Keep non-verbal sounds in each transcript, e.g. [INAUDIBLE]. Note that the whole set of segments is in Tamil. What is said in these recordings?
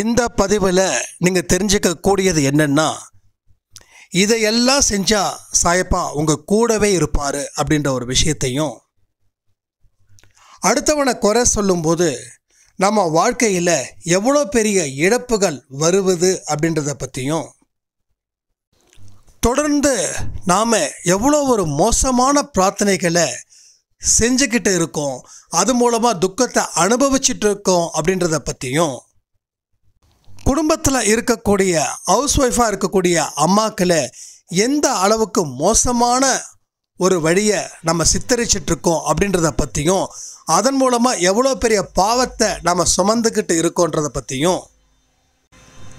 இந்த பதிவில் நீங்கள் தெரிஞ்சுக்கக்கூடியது என்னென்னா இதையெல்லாம் செஞ்சால் சாயப்பா உங்கள் கூடவே இருப்பார் அப்படின்ற ஒரு விஷயத்தையும் அடுத்தவனை குறை சொல்லும்போது நம்ம வாழ்க்கையில் எவ்வளோ பெரிய இழப்புகள் வருவது அப்படின்றத பற்றியும் தொடர்ந்து நாம் எவ்வளோ ஒரு மோசமான பிரார்த்தனைகளை செஞ்சுக்கிட்டு இருக்கோம் அது மூலமாக துக்கத்தை அனுபவிச்சுட்டு இருக்கோம் அப்படின்றத பற்றியும் குடும்பத்தில் இருக்கக்கூடிய ஹவுஸ் ஒய்ஃபாக இருக்கக்கூடிய அம்மாக்களை எந்த அளவுக்கு மோசமான ஒரு வழியை நம்ம சித்தரிச்சிட்ருக்கோம் அப்படின்றத பற்றியும் அதன் மூலமாக எவ்வளோ பெரிய பாவத்தை நம்ம சுமந்துக்கிட்டு இருக்கோன்றதை பற்றியும்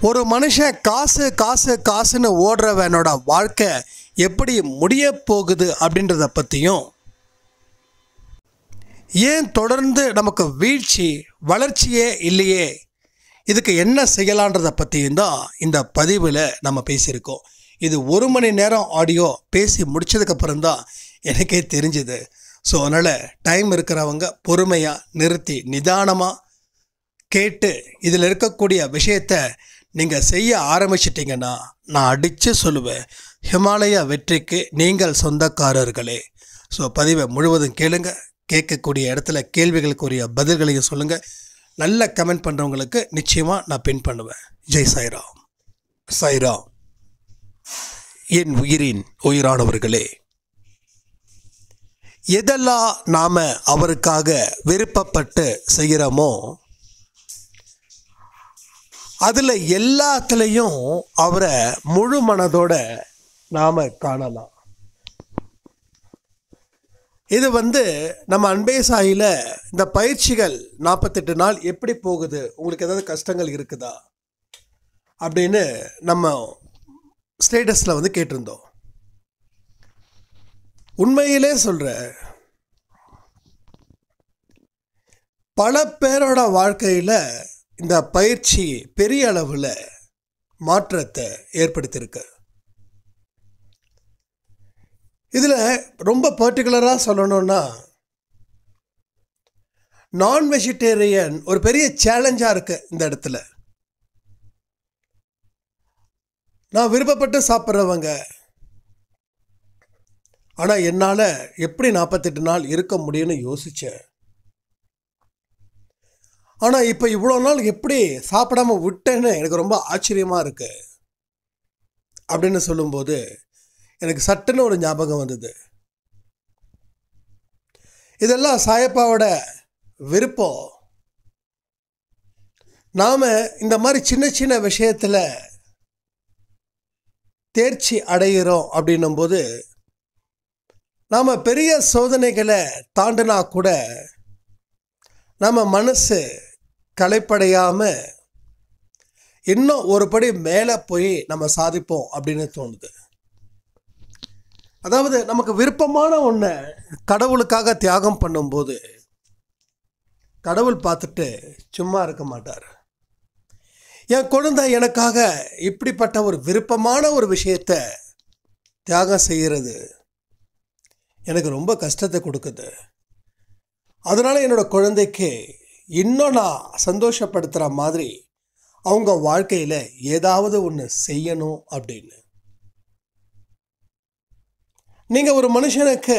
ஒரு மனுஷன் காசு காசு காசுன்னு ஓடுறவனோட வாழ்க்கை எப்படி முடிய போகுது அப்படின்றத பற்றியும் ஏன் தொடர்ந்து நமக்கு வீழ்ச்சி வளர்ச்சியே இல்லையே இதுக்கு என்ன செய்யலான்றதை பற்றியும் தான் இந்த பதிவில் நம்ம பேசியிருக்கோம் இது ஒரு மணி நேரம் ஆடியோ பேசி முடித்ததுக்கப்புறம் தான் எனக்கே தெரிஞ்சுது ஸோ அதனால் டைம் இருக்கிறவங்க பொறுமையாக நிறுத்தி நிதானமாக கேட்டு இதில் இருக்கக்கூடிய விஷயத்த நீங்கள் செய்ய ஆரம்பிச்சிட்டிங்கன்னா நான் அடித்து சொல்லுவேன் ஹிமாலய வெற்றிக்கு நீங்கள் சொந்தக்காரர்களே ஸோ பதிவை முழுவதும் கேளுங்கள் கேட்கக்கூடிய இடத்துல கேள்விகளுக்குரிய பதில்களையும் சொல்லுங்கள் நல்ல கமெண்ட் பண்ணுறவங்களுக்கு நிச்சயமாக நான் பின் பண்ணுவேன் ஜெய் சாய்ராம் சாய்ராம் என் உயிரின் உயிரானவர்களே எதெல்லாம் நாம் அவருக்காக விருப்பப்பட்டு செய்கிறோமோ அதில் எல்லாத்துலேயும் அவரை முழு மனதோட நாம் காணலாம் இது வந்து நம்ம அன்பே சாயில இந்த பயிற்சிகள் நாற்பத்தெட்டு நாள் எப்படி போகுது உங்களுக்கு ஏதாவது கஷ்டங்கள் இருக்குதா அப்படின்னு நம்ம ஸ்டேட்டஸில் வந்து கேட்டிருந்தோம் உண்மையிலே சொல்கிற பல பேரோட வாழ்க்கையில் இந்த பயிற்சி பெரிய அளவில் மாற்றத்தை ஏற்படுத்தியிருக்கு இதில் ரொம்ப பர்டிகுலராக சொல்லணுன்னா நான் வெஜிடேரியன் ஒரு பெரிய சேலஞ்சாக இருக்குது இந்த இடத்துல நான் விருப்பப்பட்டு சாப்பிட்றவங்க ஆனால் என்னால் எப்படி நாற்பத்தெட்டு நாள் இருக்க முடியும்னு யோசித்தேன் ஆனால் இப்போ இவ்வளோ நாள் எப்படி சாப்பிடாமல் விட்டேன்னு எனக்கு ரொம்ப ஆச்சரியமாக இருக்குது அப்படின்னு சொல்லும்போது எனக்கு சட்டுன்னு ஒரு ஞாபகம் வந்தது இதெல்லாம் சாயப்பாவோட விருப்பம் நாம் இந்த மாதிரி சின்ன சின்ன விஷயத்தில் தேர்ச்சி அடைகிறோம் அப்படின்னும்போது நாம் பெரிய சோதனைகளை தாண்டினா கூட நம்ம மனசு களைப்படையாமல் இன்னும் ஒருபடி மேலே போய் நம்ம சாதிப்போம் அப்படின்னு தோணுது அதாவது நமக்கு விருப்பமான ஒன்றை கடவுளுக்காக தியாகம் பண்ணும்போது கடவுள் பார்த்துட்டு சும்மா இருக்க மாட்டார் என் குழந்தை எனக்காக இப்படிப்பட்ட ஒரு விருப்பமான ஒரு விஷயத்த தியாகம் செய்கிறது எனக்கு ரொம்ப கஷ்டத்தை கொடுக்குது அதனால் என்னோடய குழந்தைக்கு இன்னும் நான் சந்தோஷப்படுத்துகிற மாதிரி அவங்க வாழ்க்கையில் ஏதாவது ஒன்று செய்யணும் அப்படின்னு நீங்கள் ஒரு மனுஷனுக்கு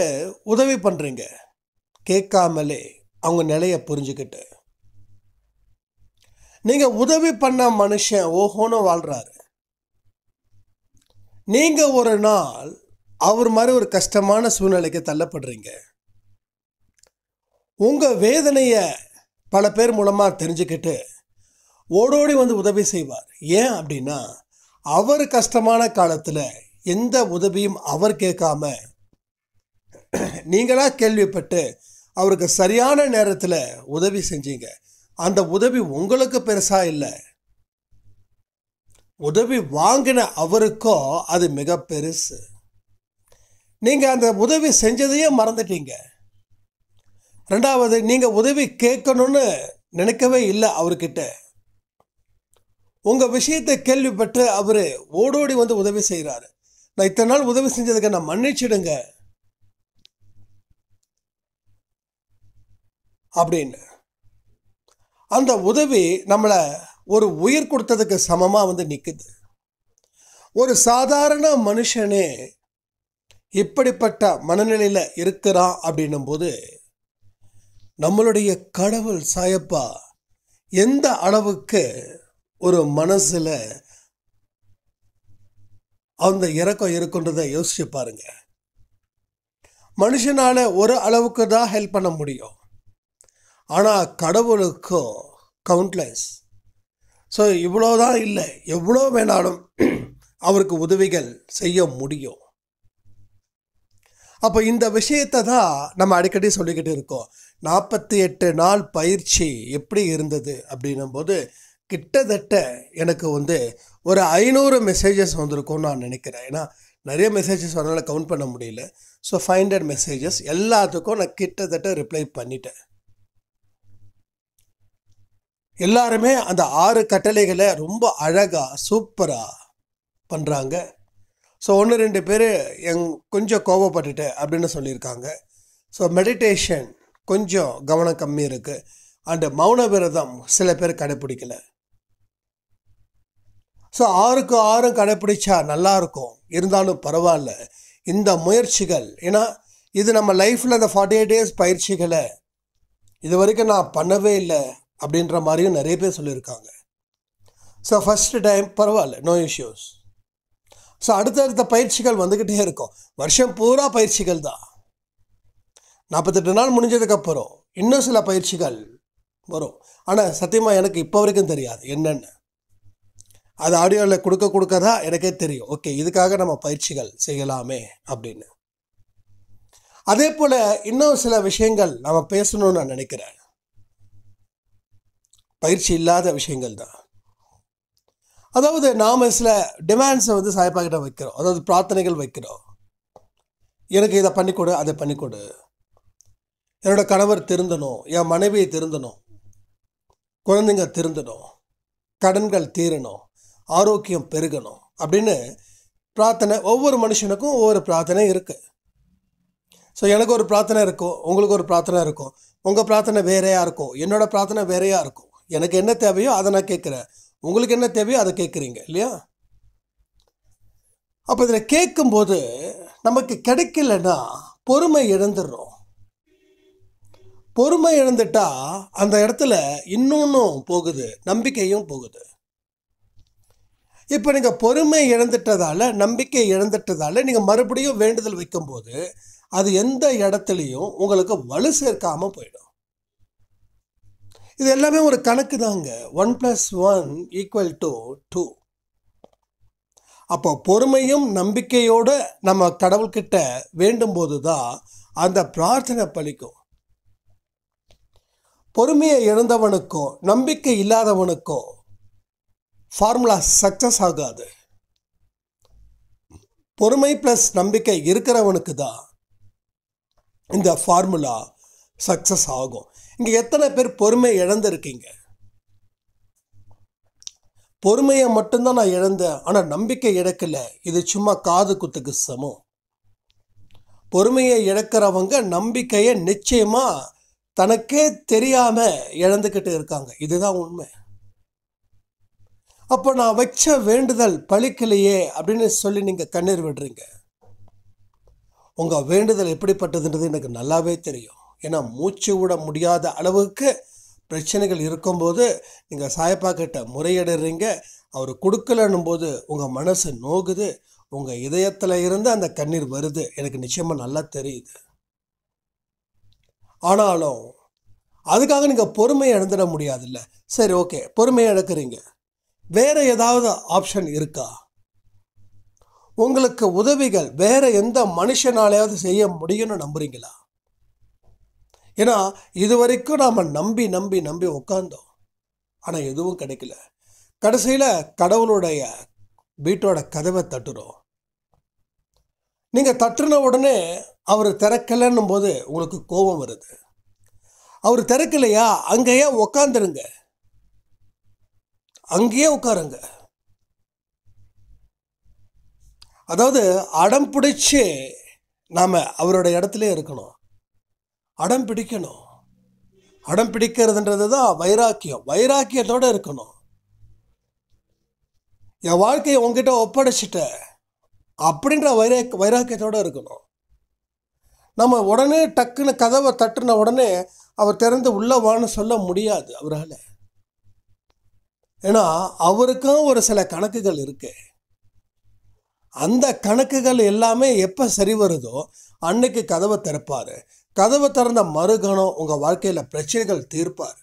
உதவி பண்ணுறீங்க கேட்காமலே அவங்க நிலையை புரிஞ்சுக்கிட்டு நீங்கள் உதவி பண்ண மனுஷன் ஓஹோன்னு வாழ்கிறாரு நீங்கள் ஒரு நாள் அவர் மாதிரி ஒரு கஷ்டமான சூழ்நிலைக்கு தள்ளப்படுறீங்க உங்கள் வேதனையை பல பேர் மூலமாக தெரிஞ்சுக்கிட்டு ஓடோடி வந்து உதவி செய்வார் ஏன் அப்படின்னா அவர் கஷ்டமான காலத்தில் எந்த உதவியும் அவர் கேட்காம நீங்களாக கேள்விப்பட்டு அவருக்கு சரியான நேரத்தில் உதவி செஞ்சீங்க அந்த உதவி உங்களுக்கு பெருசாக இல்லை உதவி வாங்கின அவருக்கோ அது மிக பெருசு நீங்கள் அந்த உதவி செஞ்சதையே மறந்துட்டீங்க ரெண்டாவது நீங்கள் உதவி கேட்கணும்னு நினைக்கவே இல்லை அவர்கிட்ட உங்கள் விஷயத்தை கேள்விப்பட்டு அவர் ஓடோடி வந்து உதவி செய்கிறாரு நான் இத்தனை நாள் உதவி செஞ்சதுக்கு நான் மன்னிச்சிடுங்க அப்படின்னு அந்த உதவி நம்மளை ஒரு உயிர் கொடுத்ததுக்கு சமமாக வந்து நிற்குது ஒரு சாதாரண மனுஷனே இப்படிப்பட்ட மனநிலையில் இருக்கிறான் அப்படின்னும் போது நம்மளுடைய கடவுள் சாயப்பா எந்த அளவுக்கு ஒரு மனசில் அந்த இறக்கம் இருக்குன்றதை யோசிச்சு பாருங்க மனுஷனால் ஒரு அளவுக்கு தான் ஹெல்ப் பண்ண முடியும் ஆனால் கடவுளுக்கும் கவுண்ட்லெஸ் ஸோ இவ்வளோ தான் இல்லை எவ்வளோ வேணாலும் அவருக்கு உதவிகள் செய்ய முடியும் அப்போ இந்த விஷயத்தை தான் நம்ம அடிக்கடி சொல்லிக்கிட்டு இருக்கோம் நாற்பத்தி எட்டு நாள் பயிற்சி எப்படி இருந்தது அப்படின்னும் போது கிட்டத்தட்ட எனக்கு வந்து ஒரு ஐநூறு மெசேஜஸ் வந்திருக்கும்னு நான் நினைக்கிறேன் ஏன்னா நிறைய மெசேஜஸ் வரனால கவுண்ட் பண்ண முடியல ஸோ ஃபைவ் ஹண்ட்ரட் மெசேஜஸ் எல்லாத்துக்கும் நான் கிட்டத்தட்ட ரிப்ளை பண்ணிட்டேன் எல்லாருமே அந்த ஆறு கட்டளைகளை ரொம்ப அழகாக சூப்பராக பண்ணுறாங்க ஸோ ஒன்று ரெண்டு பேர் எங் கொஞ்சம் கோபப்பட்டுட்டேன் அப்படின்னு சொல்லியிருக்காங்க ஸோ மெடிடேஷன் கொஞ்சம் கவனம் கம்மி இருக்குது அண்டு மௌன விரதம் சில பேர் கடைப்பிடிக்கலை ஸோ ஆறுக்கு ஆறும் கடைப்பிடிச்சா நல்லாயிருக்கும் இருந்தாலும் பரவாயில்ல இந்த முயற்சிகள் ஏன்னா இது நம்ம லைஃப்பில் அந்த ஃபார்ட்டி எயிட் டேஸ் பயிற்சிகளை இது வரைக்கும் நான் பண்ணவே இல்லை அப்படின்ற மாதிரியும் நிறைய பேர் சொல்லியிருக்காங்க ஸோ ஃபஸ்ட்டு டைம் பரவாயில்ல நோ இஷ்யூஸ் ஸோ அடுத்தடுத்த பயிற்சிகள் வந்துக்கிட்டே இருக்கும் வருஷம் பூரா பயிற்சிகள் தான் நாற்பத்தெட்டு நாள் முடிஞ்சதுக்கப்புறம் இன்னும் சில பயிற்சிகள் வரும் ஆனால் சத்தியமாக எனக்கு இப்போ வரைக்கும் தெரியாது என்னென்னு அது ஆடியோவில் கொடுக்க கொடுக்க தான் எனக்கே தெரியும் ஓகே இதுக்காக நம்ம பயிற்சிகள் செய்யலாமே அப்படின்னு அதே போல் இன்னும் சில விஷயங்கள் நம்ம பேசணும்னு நான் நினைக்கிறேன் பயிற்சி இல்லாத விஷயங்கள் தான் அதாவது நாம் சில டிமாண்ட்ஸை வந்து சாயப்பா வைக்கிறோம் அதாவது பிரார்த்தனைகள் வைக்கிறோம் எனக்கு இதை பண்ணிக்கொடு அதை பண்ணிக்கொடு என்னோட கணவர் திருந்தணும் என் மனைவியை திருந்தணும் குழந்தைங்க திருந்தணும் கடன்கள் தீரணும் ஆரோக்கியம் பெருகணும் அப்படின்னு பிரார்த்தனை ஒவ்வொரு மனுஷனுக்கும் ஒவ்வொரு பிரார்த்தனை இருக்குது ஸோ எனக்கு ஒரு பிரார்த்தனை இருக்கும் உங்களுக்கு ஒரு பிரார்த்தனை இருக்கும் உங்கள் பிரார்த்தனை வேறையாக இருக்கும் என்னோடய பிரார்த்தனை வேறையாக இருக்கும் எனக்கு என்ன தேவையோ அதை நான் கேட்குறேன் உங்களுக்கு என்ன தேவையோ அதை கேட்குறீங்க இல்லையா அப்போ இதில் கேட்கும்போது நமக்கு கிடைக்கலன்னா பொறுமை இழந்துடுறோம் பொறுமை இழந்துட்டா அந்த இடத்துல இன்னொன்றும் போகுது நம்பிக்கையும் போகுது இப்போ நீங்கள் பொறுமை இழந்துட்டதால் நம்பிக்கை இழந்துட்டதால் நீங்கள் மறுபடியும் வேண்டுதல் வைக்கும்போது அது எந்த இடத்துலையும் உங்களுக்கு வலு சேர்க்காமல் போயிடும் இது எல்லாமே ஒரு கணக்கு தாங்க one plus one equal to two அப்போ பொறுமையும் நம்பிக்கையோடு நம்ம கடவுள்கிட்ட வேண்டும்போது தான் அந்த பிரார்த்தனை பலிக்கும் பொறுமையை இழந்தவனுக்கும் நம்பிக்கை இல்லாதவனுக்கும் ஃபார்முலா சக்ஸஸ் ஆகாது பொறுமை ப்ளஸ் நம்பிக்கை இருக்கிறவனுக்கு தான் இந்த ஃபார்முலா சக்ஸஸ் ஆகும் இங்கே எத்தனை பேர் பொறுமை இழந்திருக்கீங்க பொறுமையை மட்டும்தான் நான் இழந்தேன் ஆனால் நம்பிக்கை இழக்கல இது சும்மா காது குத்துக்கு சமம் பொறுமையை இழக்கிறவங்க நம்பிக்கையை நிச்சயமாக தனக்கே தெரியாமல் இழந்துக்கிட்டு இருக்காங்க இதுதான் உண்மை அப்போ நான் வச்ச வேண்டுதல் பழிக்கலையே அப்படின்னு சொல்லி நீங்கள் கண்ணீர் விடுறீங்க உங்கள் வேண்டுதல் எப்படிப்பட்டதுன்றது எனக்கு நல்லாவே தெரியும் ஏன்னா மூச்சு விட முடியாத அளவுக்கு பிரச்சனைகள் இருக்கும்போது நீங்கள் சாயப்பா கிட்ட முறையிடுறீங்க அவர் கொடுக்கலன்னும் போது உங்கள் மனசு நோகுது உங்கள் இதயத்தில் இருந்து அந்த கண்ணீர் வருது எனக்கு நிச்சயமாக நல்லா தெரியுது ஆனாலும் அதுக்காக நீங்கள் பொறுமையை இழந்துட முடியாதுல்ல சரி ஓகே பொறுமையை இழக்கிறீங்க வேறு ஏதாவது ஆப்ஷன் இருக்கா உங்களுக்கு உதவிகள் வேறு எந்த மனுஷனாலேயாவது செய்ய முடியும்னு நம்புகிறீங்களா ஏன்னா இது வரைக்கும் நாம் நம்பி நம்பி நம்பி உட்காந்தோம் ஆனால் எதுவும் கிடைக்கல கடைசியில் கடவுளுடைய வீட்டோட கதவை தட்டுறோம் நீங்கள் தட்டுன உடனே அவர் திறக்கலைன்னும் போது உங்களுக்கு கோபம் வருது அவர் திறக்கலையா அங்கேயே உக்காந்துருங்க அங்கேயே உட்காருங்க அதாவது அடம் பிடிச்சு நாம் அவரோட இடத்துல இருக்கணும் அடம் பிடிக்கணும் அடம் பிடிக்கிறதுன்றது தான் வைராக்கியம் வைராக்கியத்தோடு இருக்கணும் என் வாழ்க்கையை உங்ககிட்ட ஒப்படைச்சிட்ட அப்படின்ற வைரா வைராக்கியத்தோடு இருக்கணும் நம்ம உடனே டக்குன்னு கதவை தட்டுன உடனே அவர் திறந்து உள்ளே வான்னு சொல்ல முடியாது அவரால் ஏன்னா அவருக்கும் ஒரு சில கணக்குகள் இருக்கு அந்த கணக்குகள் எல்லாமே எப்போ சரி வருதோ அன்னைக்கு கதவை திறப்பார் கதவை திறந்த மறுகணம் உங்கள் வாழ்க்கையில் பிரச்சனைகள் தீர்ப்பார்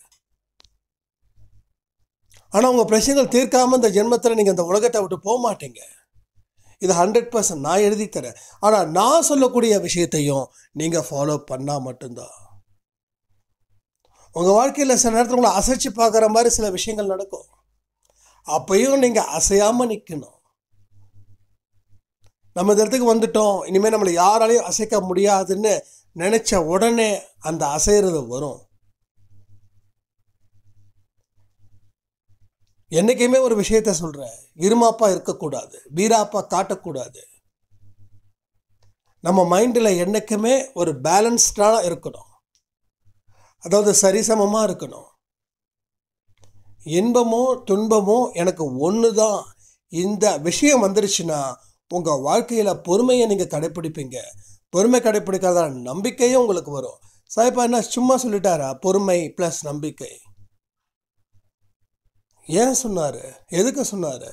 ஆனால் உங்கள் பிரச்சனைகள் தீர்க்காமல் இந்த ஜென்மத்தில் நீங்கள் இந்த உலகத்தை விட்டு போக மாட்டீங்க இது ஹண்ட்ரட் பர்சன்ட் நான் எழுதி தரேன் ஆனால் நான் சொல்லக்கூடிய விஷயத்தையும் நீங்கள் ஃபாலோ பண்ணால் மட்டும்தான் உங்கள் வாழ்க்கையில் சில நேரத்தில் உங்களை அசைச்சு பார்க்குற மாதிரி சில விஷயங்கள் நடக்கும் அப்பையும் நீங்கள் அசையாமல் நிற்கணும் நம்ம இந்த இடத்துக்கு வந்துட்டோம் இனிமேல் நம்மளை யாராலையும் அசைக்க முடியாதுன்னு நினச்ச உடனே அந்த அசைகிறது வரும் என்றைக்குமே ஒரு விஷயத்த சொல்கிறேன் இருமாப்பா இருக்கக்கூடாது வீராப்பா காட்டக்கூடாது நம்ம மைண்டில் என்றைக்குமே ஒரு பேலன்ஸ்டாக இருக்கணும் அதாவது சரிசமமாக இருக்கணும் இன்பமோ துன்பமோ எனக்கு ஒன்று தான் இந்த விஷயம் வந்துருச்சுன்னா உங்கள் வாழ்க்கையில் பொறுமையை நீங்கள் கடைப்பிடிப்பீங்க பொறுமை கடைப்பிடிக்காத நம்பிக்கையும் உங்களுக்கு வரும் சாய்ப்பா என்ன சும்மா சொல்லிட்டாரா பொறுமை ப்ளஸ் நம்பிக்கை ஏன் சொன்னார் எதுக்கு சொன்னார்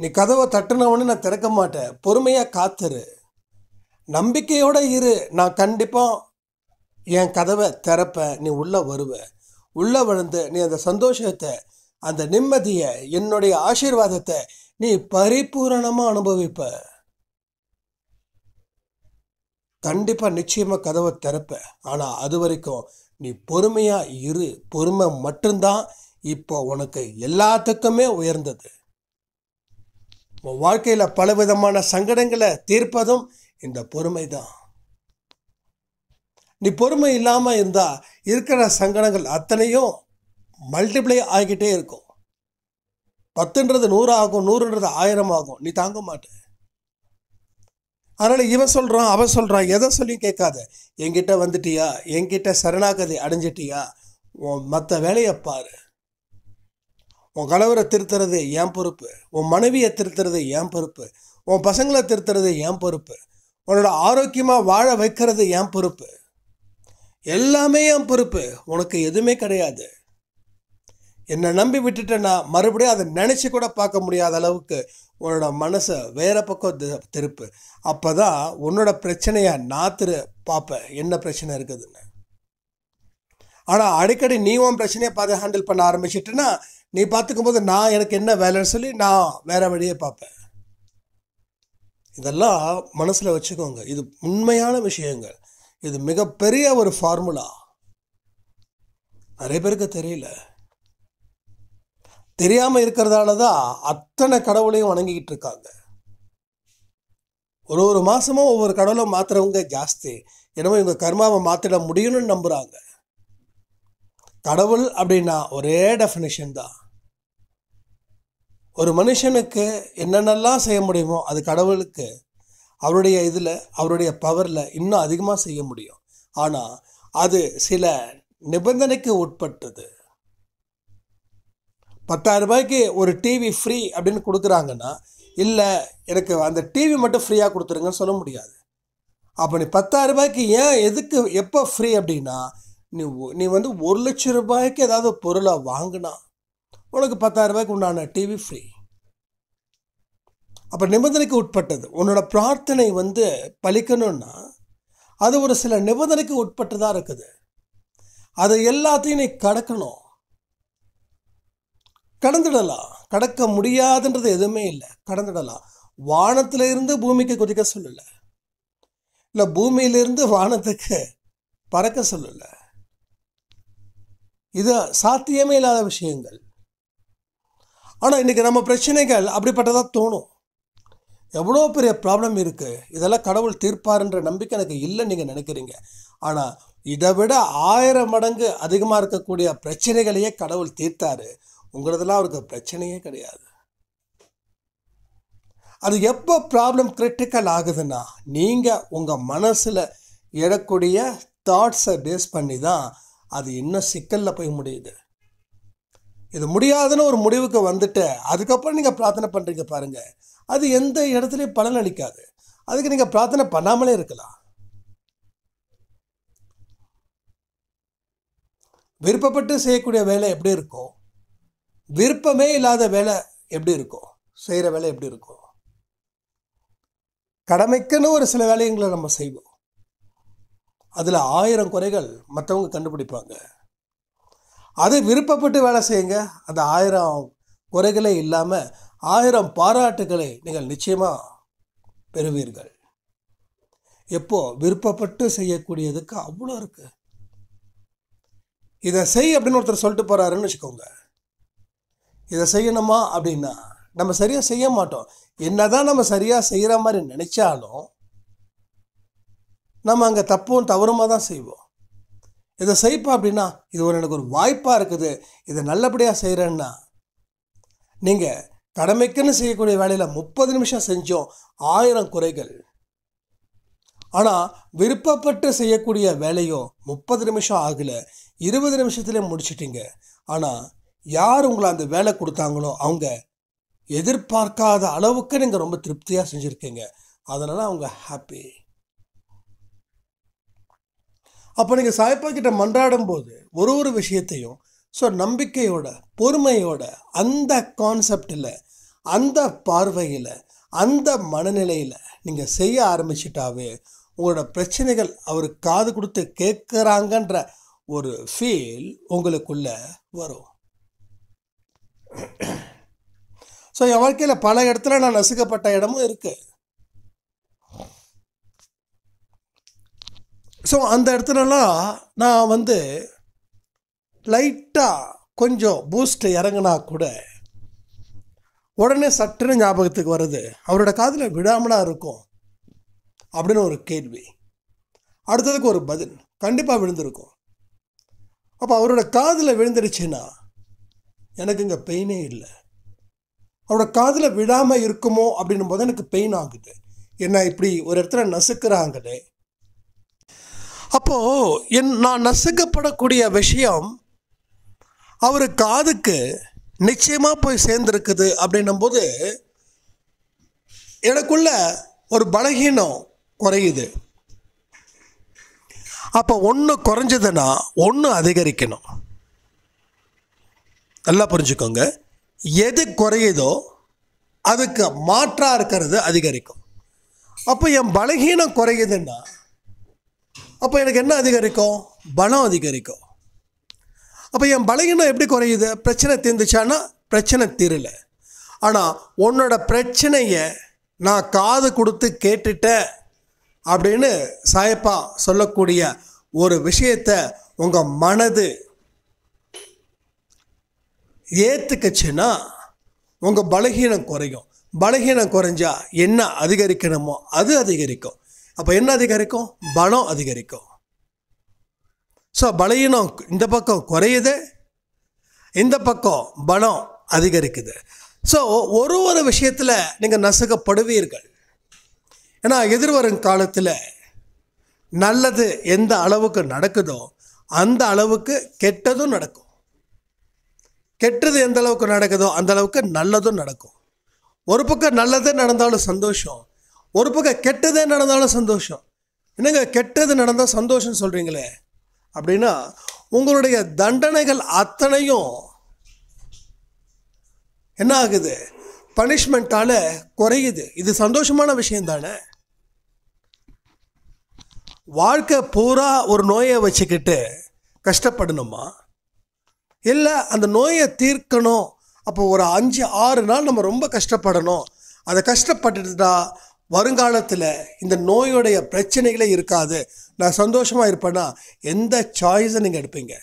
நீ கதவை தட்டினவொன்னே நான் திறக்க மாட்டேன் பொறுமையாக காத்துரு நம்பிக்கையோடு இரு நான் கண்டிப்பாக என் கதவை திறப்பேன் நீ உள்ளே வருவேன் உள்ளே விழுந்து நீ அந்த சந்தோஷத்தை அந்த நிம்மதியை என்னுடைய ஆசீர்வாதத்தை நீ பரிபூரணமாக அனுபவிப்ப கண்டிப்பாக நிச்சயமாக கதவை திறப்ப ஆனால் அது வரைக்கும் நீ பொறுமையாக இரு பொறுமை மட்டும்தான் இப்போ உனக்கு எல்லாத்துக்குமே உயர்ந்தது உன் வாழ்க்கையில் பலவிதமான சங்கடங்களை தீர்ப்பதும் இந்த பொறுமை தான் நீ பொறுமை இல்லாமல் இருந்தால் இருக்கிற சங்கடங்கள் அத்தனையும் மல்டிப்ளை ஆகிக்கிட்டே இருக்கும் பத்துன்றது நூறு ஆகும் நூறுன்றது ஆயிரம் ஆகும் நீ தாங்க மாட்டேன் அதனால் இவன் சொல்கிறான் அவன் சொல்கிறான் எதை சொல்லியும் கேட்காத என்கிட்ட வந்துட்டியா என்கிட்ட சரணாகதி அடைஞ்சிட்டியா உன் மற்ற வேலையை பாரு உன் கணவரை திருத்துறது ஏன் பொறுப்பு உன் மனைவியை திருத்துறது ஏன் பொறுப்பு உன் பசங்களை திருத்துறது ஏன் பொறுப்பு உன்னோட ஆரோக்கியமாக வாழ வைக்கிறது ஏன் பொறுப்பு எல்லாமே என் பொறுப்பு உனக்கு எதுவுமே கிடையாது என்னை நம்பி விட்டுட்டேன்னா மறுபடியும் அதை நினச்சி கூட பார்க்க முடியாத அளவுக்கு உன்னோட மனசை வேறு பக்கம் திருப்பு அப்போ தான் உன்னோட பிரச்சனையை நான் திரு பார்ப்பேன் என்ன பிரச்சனை இருக்குதுன்னு ஆனால் அடிக்கடி நீ உன் பிரச்சனையை பார்த்து ஹேண்டில் பண்ண ஆரம்பிச்சிட்டுன்னா நீ பார்த்துக்கும் போது நான் எனக்கு என்ன வேலைன்னு சொல்லி நான் வேறு வழியே பார்ப்பேன் இதெல்லாம் மனசில் வச்சுக்கோங்க இது உண்மையான விஷயங்கள் இது மிகப்பெரிய ஒரு ஃபார்முலா நிறைய பேருக்கு தெரியல தெரியாமல் இருக்கிறதால தான் அத்தனை கடவுளையும் வணங்கிக்கிட்டு இருக்காங்க ஒரு ஒரு மாதமும் ஒவ்வொரு கடவுளை மாற்றுறவங்க ஜாஸ்தி எனவும் இவங்க கர்மாவை மாற்றிட முடியும்னு நம்புகிறாங்க கடவுள் அப்படின்னா ஒரே டெஃபினேஷன் தான் ஒரு மனுஷனுக்கு என்னென்னலாம் செய்ய முடியுமோ அது கடவுளுக்கு அவருடைய இதில் அவருடைய பவரில் இன்னும் அதிகமாக செய்ய முடியும் ஆனால் அது சில நிபந்தனைக்கு உட்பட்டது பத்தாயிரம் ரூபாய்க்கு ஒரு டிவி ஃப்ரீ அப்படின்னு கொடுக்குறாங்கன்னா இல்லை எனக்கு அந்த டிவி மட்டும் ஃப்ரீயாக கொடுத்துருங்கன்னு சொல்ல முடியாது அப்போ நீ பத்தாயிரம் ரூபாய்க்கு ஏன் எதுக்கு எப்போ ஃப்ரீ அப்படின்னா நீ நீ வந்து ஒரு லட்சம் ரூபாய்க்கு ஏதாவது பொருளை வாங்கினா உனக்கு பத்தாயிரம் ரூபாய்க்கு உண்டான டிவி ஃப்ரீ அப்போ நிபந்தனைக்கு உட்பட்டது உன்னோட பிரார்த்தனை வந்து பலிக்கணும்னா அது ஒரு சில நிபந்தனைக்கு உட்பட்டதாக இருக்குது அதை எல்லாத்தையும் நீ கடக்கணும் கடந்துடலாம் கடக்க முடியாதுன்றது எதுவுமே இல்லை கடந்துடலாம் வானத்தில் இருந்து பூமிக்கு குதிக்க சொல்லலை இல்லை பூமியிலிருந்து வானத்துக்கு பறக்க சொல்லலை இது சாத்தியமே இல்லாத விஷயங்கள் ஆனால் இன்றைக்கி நம்ம பிரச்சனைகள் அப்படிப்பட்டதாக தோணும் எவ்வளோ பெரிய ப்ராப்ளம் இருக்குது இதெல்லாம் கடவுள் தீர்ப்பார்ன்ற நம்பிக்கை எனக்கு இல்லைன்னு நீங்கள் நினைக்கிறீங்க ஆனால் இதை விட ஆயிரம் மடங்கு அதிகமாக இருக்கக்கூடிய பிரச்சனைகளையே கடவுள் தீர்த்தாரு உங்களதெல்லாம் அவருக்கு பிரச்சனையே கிடையாது அது எப்போ ப்ராப்ளம் கிரிட்டிக்கல் ஆகுதுன்னா நீங்கள் உங்கள் மனசில் எழக்கூடிய தாட்ஸை பேஸ் பண்ணி தான் அது இன்னும் சிக்கலில் போய் முடியுது இது முடியாதுன்னு ஒரு முடிவுக்கு வந்துட்டு அதுக்கப்புறம் நீங்கள் பிரார்த்தனை பண்ணுறீங்க பாருங்கள் அது எந்த இடத்துலையும் பலன் அளிக்காது அதுக்கு நீங்கள் பிரார்த்தனை பண்ணாமலே இருக்கலாம் விருப்பப்பட்டு செய்யக்கூடிய வேலை எப்படி இருக்கும் விருப்பமே இல்லாத வேலை எப்படி இருக்கும் செய்கிற வேலை எப்படி இருக்கும் கடமைக்குன்னு ஒரு சில வேலைங்களை நம்ம செய்வோம் அதில் ஆயிரம் குறைகள் மற்றவங்க கண்டுபிடிப்பாங்க அது விருப்பப்பட்டு வேலை செய்யுங்க அந்த ஆயிரம் குறைகளே இல்லாமல் ஆயிரம் பாராட்டுகளை நீங்கள் நிச்சயமாக பெறுவீர்கள் எப்போ விருப்பப்பட்டு செய்யக்கூடியதுக்கு அவ்வளோ இருக்குது இதை செய் அப்படின்னு ஒருத்தர் சொல்லிட்டு போகிறாருன்னு வச்சுக்கோங்க இதை செய்யணுமா அப்படின்னா நம்ம சரியாக செய்ய மாட்டோம் என்ன தான் நம்ம சரியாக செய்கிற மாதிரி நினச்சாலும் நம்ம அங்கே தப்பும் தவறுமாக தான் செய்வோம் இதை செய்ப்பா அப்படின்னா இது ஒரு எனக்கு ஒரு வாய்ப்பாக இருக்குது இதை நல்லபடியாக செய்கிறேன்னா நீங்கள் கடமைக்குன்னு செய்யக்கூடிய வேலையில் முப்பது நிமிஷம் செஞ்சோம் ஆயிரம் குறைகள் ஆனால் விருப்பப்பட்டு செய்யக்கூடிய வேலையோ முப்பது நிமிஷம் ஆகலை இருபது நிமிஷத்துலேயே முடிச்சிட்டிங்க ஆனால் யார் உங்களை அந்த வேலை கொடுத்தாங்களோ அவங்க எதிர்பார்க்காத அளவுக்கு நீங்கள் ரொம்ப திருப்தியாக செஞ்சுருக்கீங்க அதனால் அவங்க ஹாப்பி அப்போ நீங்கள் சாய்ப்பா கிட்ட மன்றாடும் போது ஒரு ஒரு விஷயத்தையும் ஸோ நம்பிக்கையோட பொறுமையோட அந்த கான்செப்டில் அந்த பார்வையில் அந்த மனநிலையில் நீங்கள் செய்ய ஆரம்பிச்சிட்டாவே உங்களோட பிரச்சனைகள் அவர் காது கொடுத்து கேட்குறாங்கன்ற ஒரு ஃபீல் உங்களுக்குள்ள வரும் ஸோ என் வாழ்க்கையில் பல இடத்துல நான் நசுக்கப்பட்ட இடமும் இருக்குது ஸோ அந்த இடத்துலலாம் நான் வந்து லைட்டாக கொஞ்சம் பூஸ்ட் இறங்கினா கூட உடனே சட்டுன்னு ஞாபகத்துக்கு வருது அவரோட காதில் விடாமலாக இருக்கும் அப்படின்னு ஒரு கேள்வி அடுத்ததுக்கு ஒரு பதில் கண்டிப்பாக விழுந்திருக்கும் அப்போ அவரோட காதில் விழுந்துருச்சுன்னா எனக்கு இங்கே பெயினே இல்லை அவரோட காதில் விழாமல் இருக்குமோ அப்படின்னும் போது எனக்கு பெயின் ஆகுது என்ன இப்படி ஒரு இடத்துல நசுக்கிறாங்களே அப்போது என் நான் நசுக்கப்படக்கூடிய விஷயம் அவர் காதுக்கு நிச்சயமாக போய் சேர்ந்துருக்குது அப்படின்னும் போது எனக்குள்ள ஒரு பலகீனம் குறையுது அப்போ ஒன்று குறைஞ்சதுன்னா ஒன்று அதிகரிக்கணும் நல்லா புரிஞ்சுக்கோங்க எது குறையுதோ அதுக்கு மாற்றாக இருக்கிறது அதிகரிக்கும் அப்போ என் பலகீனம் குறையுதுன்னா அப்போ எனக்கு என்ன அதிகரிக்கும் பலம் அதிகரிக்கும் அப்போ என் பலகீனம் எப்படி குறையுது பிரச்சனை தீர்ந்துச்சான்னா பிரச்சனை தீரலை ஆனால் உன்னோட பிரச்சனையை நான் காது கொடுத்து கேட்டுட்டேன் அப்படின்னு சாயப்பா சொல்லக்கூடிய ஒரு விஷயத்தை உங்கள் மனது ஏற்றுக்கச்சுன்னா உங்கள் பலகீனம் குறையும் பலகீனம் குறைஞ்சா என்ன அதிகரிக்கணுமோ அது அதிகரிக்கும் அப்போ என்ன அதிகரிக்கும் பலம் அதிகரிக்கும் ஸோ பலகீனம் இந்த பக்கம் குறையுது இந்த பக்கம் பலம் அதிகரிக்குது ஸோ ஒரு ஒரு விஷயத்தில் நீங்கள் நசுக்கப்படுவீர்கள் ஏன்னா எதிர்வரும் காலத்தில் நல்லது எந்த அளவுக்கு நடக்குதோ அந்த அளவுக்கு கெட்டதும் நடக்கும் கெட்டது எந்த அளவுக்கு நடக்குதோ அந்த அளவுக்கு நல்லதும் நடக்கும் ஒரு பக்கம் நல்லது நடந்தாலும் சந்தோஷம் ஒரு பக்கம் கெட்டதே நடந்தாலும் சந்தோஷம் என்னங்க கெட்டது நடந்தால் சந்தோஷம் சொல்கிறீங்களே அப்படின்னா உங்களுடைய தண்டனைகள் அத்தனையும் என்ன ஆகுது பனிஷ்மெண்ட்டால் குறையுது இது சந்தோஷமான விஷயம் தானே வாழ்க்கை பூரா ஒரு நோயை வச்சுக்கிட்டு கஷ்டப்படணுமா இல்லை அந்த நோயை தீர்க்கணும் அப்போ ஒரு அஞ்சு ஆறு நாள் நம்ம ரொம்ப கஷ்டப்படணும் அதை கஷ்டப்பட்டுட்டா வருங்காலத்தில் இந்த நோயோடைய பிரச்சனைகளே இருக்காது நான் சந்தோஷமாக இருப்பேன்னா எந்த சாய்ஸை நீங்கள் எடுப்பீங்க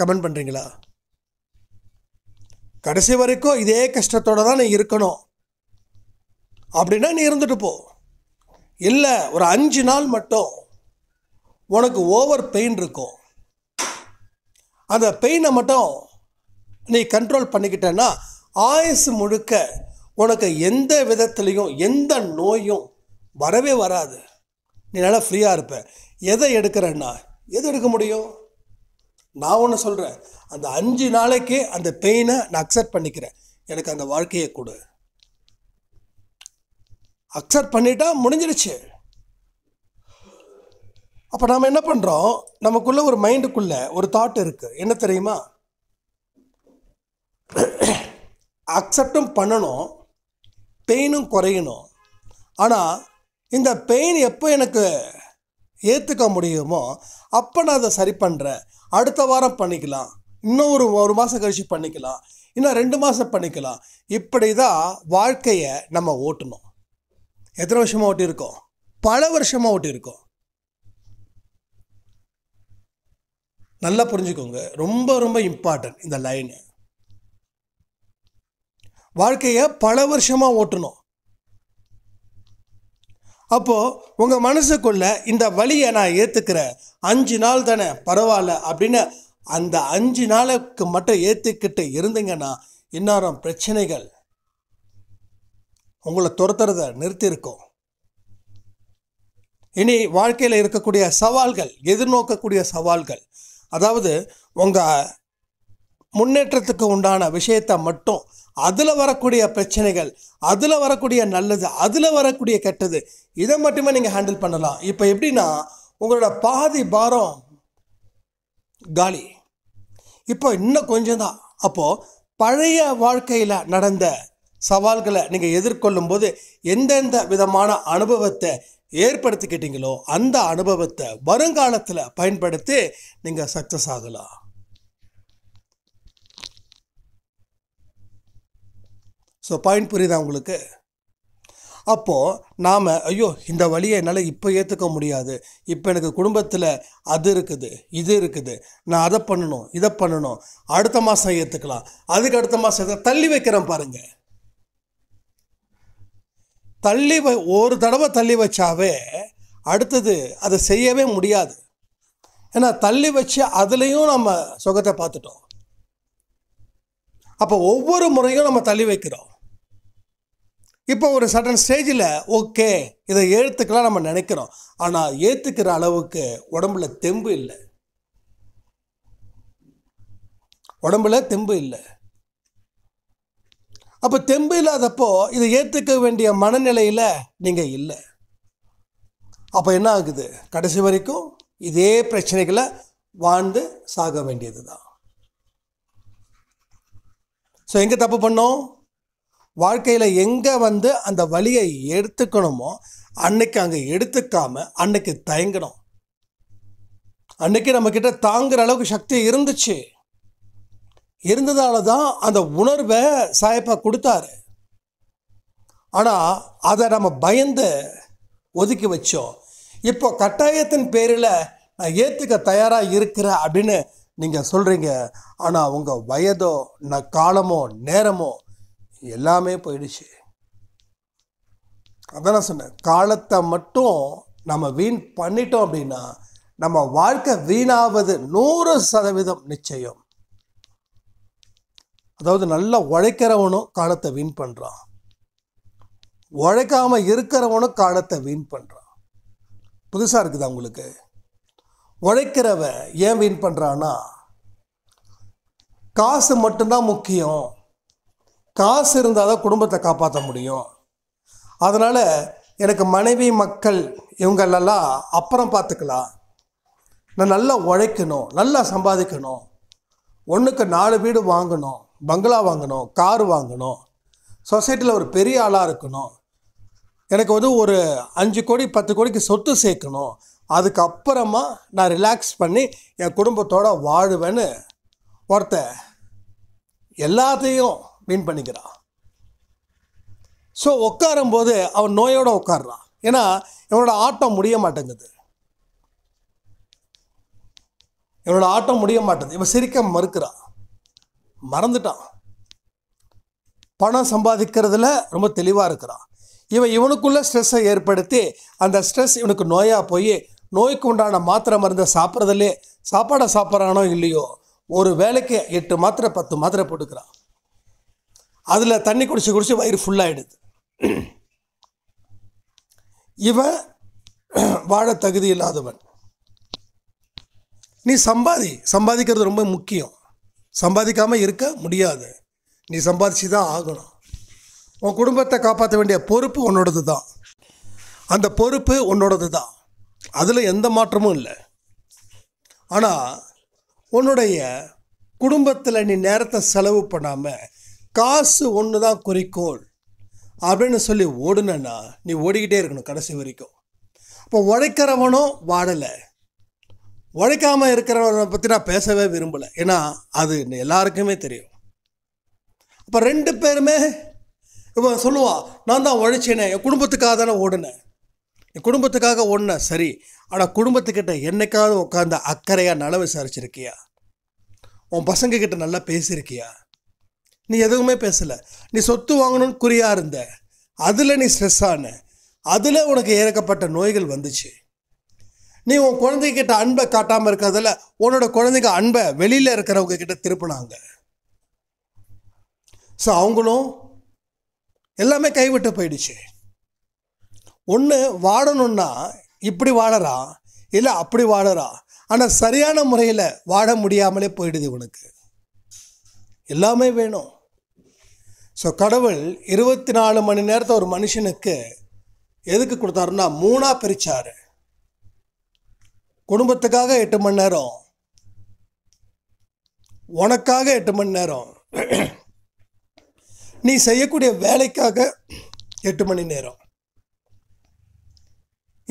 கமெண்ட் பண்ணுறீங்களா கடைசி வரைக்கும் இதே கஷ்டத்தோடு தான் நீ இருக்கணும் அப்படின்னா நீ இருந்துட்டு போ இல்லை ஒரு அஞ்சு நாள் மட்டும் உனக்கு ஓவர் பெயின் இருக்கும் அந்த பெயினை மட்டும் நீ கண்ட்ரோல் பண்ணிக்கிட்டேன்னா ஆயுசு முழுக்க உனக்கு எந்த விதத்துலேயும் எந்த நோயும் வரவே வராது நீ நல்லா ஃப்ரீயாக இருப்ப எதை எடுக்கிறன்னா எது எடுக்க முடியும் நான் ஒன்று சொல்கிறேன் அந்த அஞ்சு நாளைக்கு அந்த பெயினை நான் அக்செப்ட் பண்ணிக்கிறேன் எனக்கு அந்த வாழ்க்கையை கொடு அக்செப்ட் பண்ணிட்டா முடிஞ்சிருச்சு அப்போ நாம் என்ன பண்ணுறோம் நமக்குள்ளே ஒரு மைண்டுக்குள்ளே ஒரு தாட் இருக்குது என்ன தெரியுமா அக்செப்டும் [CLEARS THROAT] பண்ணணும் பெயினும் குறையணும் ஆனால் இந்த பெயின் எப்போ எனக்கு ஏற்றுக்க முடியுமோ அப்போ நான் அதை சரி பண்ணுறேன் அடுத்த வாரம் பண்ணிக்கலாம் இன்னும் ஒரு ஒரு மாதம் கழித்து பண்ணிக்கலாம் இன்னும் ரெண்டு மாதம் பண்ணிக்கலாம் இப்படி தான் வாழ்க்கையை நம்ம ஓட்டணும் எத்தனை வருஷமாக ஓட்டியிருக்கோம் பல வருஷமாக ஓட்டியிருக்கோம் நல்லா புரிஞ்சுக்கோங்க ரொம்ப ரொம்ப இம்பார்ட்டன்ட் இந்த லைனு வாழ்க்கையை பல வருஷமாக ஓட்டணும் அப்போது உங்கள் மனசுக்குள்ள இந்த வழியை நான் ஏற்றுக்கிறேன் அஞ்சு நாள் தானே பரவாயில்ல அப்படின்னு அந்த அஞ்சு நாளுக்கு மட்டும் ஏற்றுக்கிட்டு இருந்தீங்கன்னா இன்னொரு பிரச்சனைகள் உங்களை துரத்துறத நிறுத்தியிருக்கோம் இனி வாழ்க்கையில் இருக்கக்கூடிய சவால்கள் எதிர்நோக்கக்கூடிய சவால்கள் அதாவது உங்கள் முன்னேற்றத்துக்கு உண்டான விஷயத்தை மட்டும் அதில் வரக்கூடிய பிரச்சனைகள் அதில் வரக்கூடிய நல்லது அதில் வரக்கூடிய கெட்டது இதை மட்டுமே நீங்கள் ஹேண்டில் பண்ணலாம் இப்போ எப்படின்னா உங்களோட பாதி பாரம் காலி இப்போ இன்னும் கொஞ்சம் தான் அப்போது பழைய வாழ்க்கையில் நடந்த சவால்களை நீங்கள் எதிர்கொள்ளும் போது எந்தெந்த விதமான அனுபவத்தை ஏற்படுத்திக்கிட்டீங்களோ அந்த அனுபவத்தை வருங்காலத்தில் பயன்படுத்தி நீங்கள் சக்ஸஸ் ஆகலாம் ஸோ பாயிண்ட் புரியுதா உங்களுக்கு அப்போது நாம் ஐயோ இந்த வழியை என்னால் இப்போ ஏற்றுக்க முடியாது இப்போ எனக்கு குடும்பத்தில் அது இருக்குது இது இருக்குது நான் அதை பண்ணணும் இதை பண்ணணும் அடுத்த மாதம் ஏற்றுக்கலாம் அதுக்கு அடுத்த மாதம் தள்ளி வைக்கிறேன் பாருங்கள் தள்ளி வை ஒரு தடவை தள்ளி வச்சாவே அடுத்தது அதை செய்யவே முடியாது ஏன்னா தள்ளி வச்சு அதுலேயும் நம்ம சுகத்தை பார்த்துட்டோம் அப்போ ஒவ்வொரு முறையும் நம்ம தள்ளி வைக்கிறோம் இப்போ ஒரு சடன் ஸ்டேஜில் ஓகே இதை ஏற்றுக்கலாம் நம்ம நினைக்கிறோம் ஆனால் ஏற்றுக்கிற அளவுக்கு உடம்புல தெம்பு இல்லை உடம்புல தெம்பு இல்லை அப்போ தெம்பு இல்லாதப்போ இதை ஏற்றுக்க வேண்டிய மனநிலையில் நீங்கள் இல்லை அப்போ என்ன ஆகுது கடைசி வரைக்கும் இதே பிரச்சனைகளை வாழ்ந்து சாக வேண்டியது தான் ஸோ எங்கே தப்பு பண்ணோம் வாழ்க்கையில் எங்கே வந்து அந்த வழியை எடுத்துக்கணுமோ அன்னைக்கு அங்கே எடுத்துக்காமல் அன்னைக்கு தயங்கணும் அன்னைக்கு நம்மக்கிட்ட தாங்குற அளவுக்கு சக்தி இருந்துச்சு இருந்ததால தான் அந்த உணர்வை சாயப்பா கொடுத்தாரு ஆனால் அதை நம்ம பயந்து ஒதுக்கி வச்சோம் இப்போ கட்டாயத்தின் பேரில் நான் ஏற்றுக்க தயாராக இருக்கிறேன் அப்படின்னு நீங்கள் சொல்கிறீங்க ஆனால் உங்கள் வயதோ நான் காலமோ நேரமோ எல்லாமே போயிடுச்சு அதான் நான் சொன்னேன் காலத்தை மட்டும் நம்ம வீண் பண்ணிட்டோம் அப்படின்னா நம்ம வாழ்க்கை வீணாவது நூறு சதவீதம் நிச்சயம் அதாவது நல்லா உழைக்கிறவனும் காலத்தை வீண் பண்ணுறான் உழைக்காம இருக்கிறவனும் காலத்தை வீண் பண்ணுறான் புதுசாக இருக்குதா உங்களுக்கு உழைக்கிறவன் ஏன் வீண் பண்ணுறான்னா காசு மட்டும்தான் முக்கியம் காசு இருந்தால் தான் குடும்பத்தை காப்பாற்ற முடியும் அதனால் எனக்கு மனைவி மக்கள் இவங்களெல்லாம் அப்புறம் பார்த்துக்கலாம் நான் நல்லா உழைக்கணும் நல்லா சம்பாதிக்கணும் ஒன்றுக்கு நாலு வீடு வாங்கணும் பங்களா வாங்கணும் கார் வாங்கணும் சொசைட்டியில் ஒரு பெரிய ஆளாக இருக்கணும் எனக்கு வந்து ஒரு அஞ்சு கோடி பத்து கோடிக்கு சொத்து சேர்க்கணும் அதுக்கப்புறமா நான் ரிலாக்ஸ் பண்ணி என் குடும்பத்தோடு வாழுவேன்னு ஒருத்த எல்லாத்தையும் வின் பண்ணிக்கிறான் ஸோ உட்காரும்போது அவன் நோயோடு உட்காடுறான் ஏன்னா இவனோட ஆட்டம் முடிய மாட்டேங்குது இவனோட ஆட்டம் முடிய மாட்டேங்குது இவன் சிரிக்க மறுக்கிறான் மறந்துட்டான் பணம் சம்பாதிக்கிறதுல ரொம்ப தெளிவாக இருக்கிறான் இவன் இவனுக்குள்ளே ஸ்ட்ரெஸ்ஸை ஏற்படுத்தி அந்த ஸ்ட்ரெஸ் இவனுக்கு நோயாக போய் நோய்க்கு உண்டான மாத்திரை மருந்தை சாப்பிட்றதுலே சாப்பாடை சாப்பிட்றானோ இல்லையோ ஒரு வேலைக்கு எட்டு மாத்திரை பத்து மாத்திரை போட்டுக்கிறான் அதில் தண்ணி குடிச்சு குடிச்சு வயிறு ஃபுல்லாகிடுது இவன் வாழ தகுதி இல்லாதவன் நீ சம்பாதி சம்பாதிக்கிறது ரொம்ப முக்கியம் சம்பாதிக்காமல் இருக்க முடியாது நீ சம்பாதிச்சு தான் ஆகணும் உன் குடும்பத்தை காப்பாற்ற வேண்டிய பொறுப்பு உன்னோடது தான் அந்த பொறுப்பு உன்னோடது தான் அதில் எந்த மாற்றமும் இல்லை ஆனால் உன்னுடைய குடும்பத்தில் நீ நேரத்தை செலவு பண்ணாமல் காசு ஒன்று தான் குறிக்கோள் அப்படின்னு சொல்லி ஓடுனா நீ ஓடிக்கிட்டே இருக்கணும் கடைசி வரைக்கும் அப்போ உழைக்கிறவனும் வாடலை உழைக்காமல் இருக்கிறவனை பற்றி நான் பேசவே விரும்பலை ஏன்னா அது எல்லாருக்குமே தெரியும் அப்போ ரெண்டு பேருமே இப்போ சொல்லுவா நான் தான் உழைச்சினேன் என் குடும்பத்துக்காக தானே ஓடினேன் என் குடும்பத்துக்காக ஓடினேன் சரி ஆனால் குடும்பத்துக்கிட்ட என்னைக்காவது உட்காந்து அக்கறையாக நல விசாரிச்சிருக்கியா உன் பசங்கக்கிட்ட நல்லா பேசியிருக்கியா நீ எதுவுமே பேசலை நீ சொத்து வாங்கணும்னு குறியாக இருந்த அதில் நீ ஸ்ட்ரெஸ் ஆன அதில் உனக்கு ஏற்கப்பட்ட நோய்கள் வந்துச்சு நீ உன் குழந்தைகிட்ட அன்பை காட்டாமல் இருக்கிறதுல உன்னோட குழந்தைங்க அன்பை வெளியில் இருக்கிறவங்க கிட்ட திருப்பினாங்க ஸோ அவங்களும் எல்லாமே கைவிட்டு போயிடுச்சு ஒன்று வாழணுன்னா இப்படி வாழறா இல்லை அப்படி வாழறா ஆனால் சரியான முறையில் வாழ முடியாமலே போயிடுது உனக்கு எல்லாமே வேணும் ஸோ கடவுள் இருபத்தி நாலு மணி நேரத்தை ஒரு மனுஷனுக்கு எதுக்கு கொடுத்தாருன்னா மூணாக பிரித்தார் குடும்பத்துக்காக எட்டு மணி நேரம் உனக்காக எட்டு மணி நேரம் நீ செய்யக்கூடிய வேலைக்காக எட்டு மணி நேரம்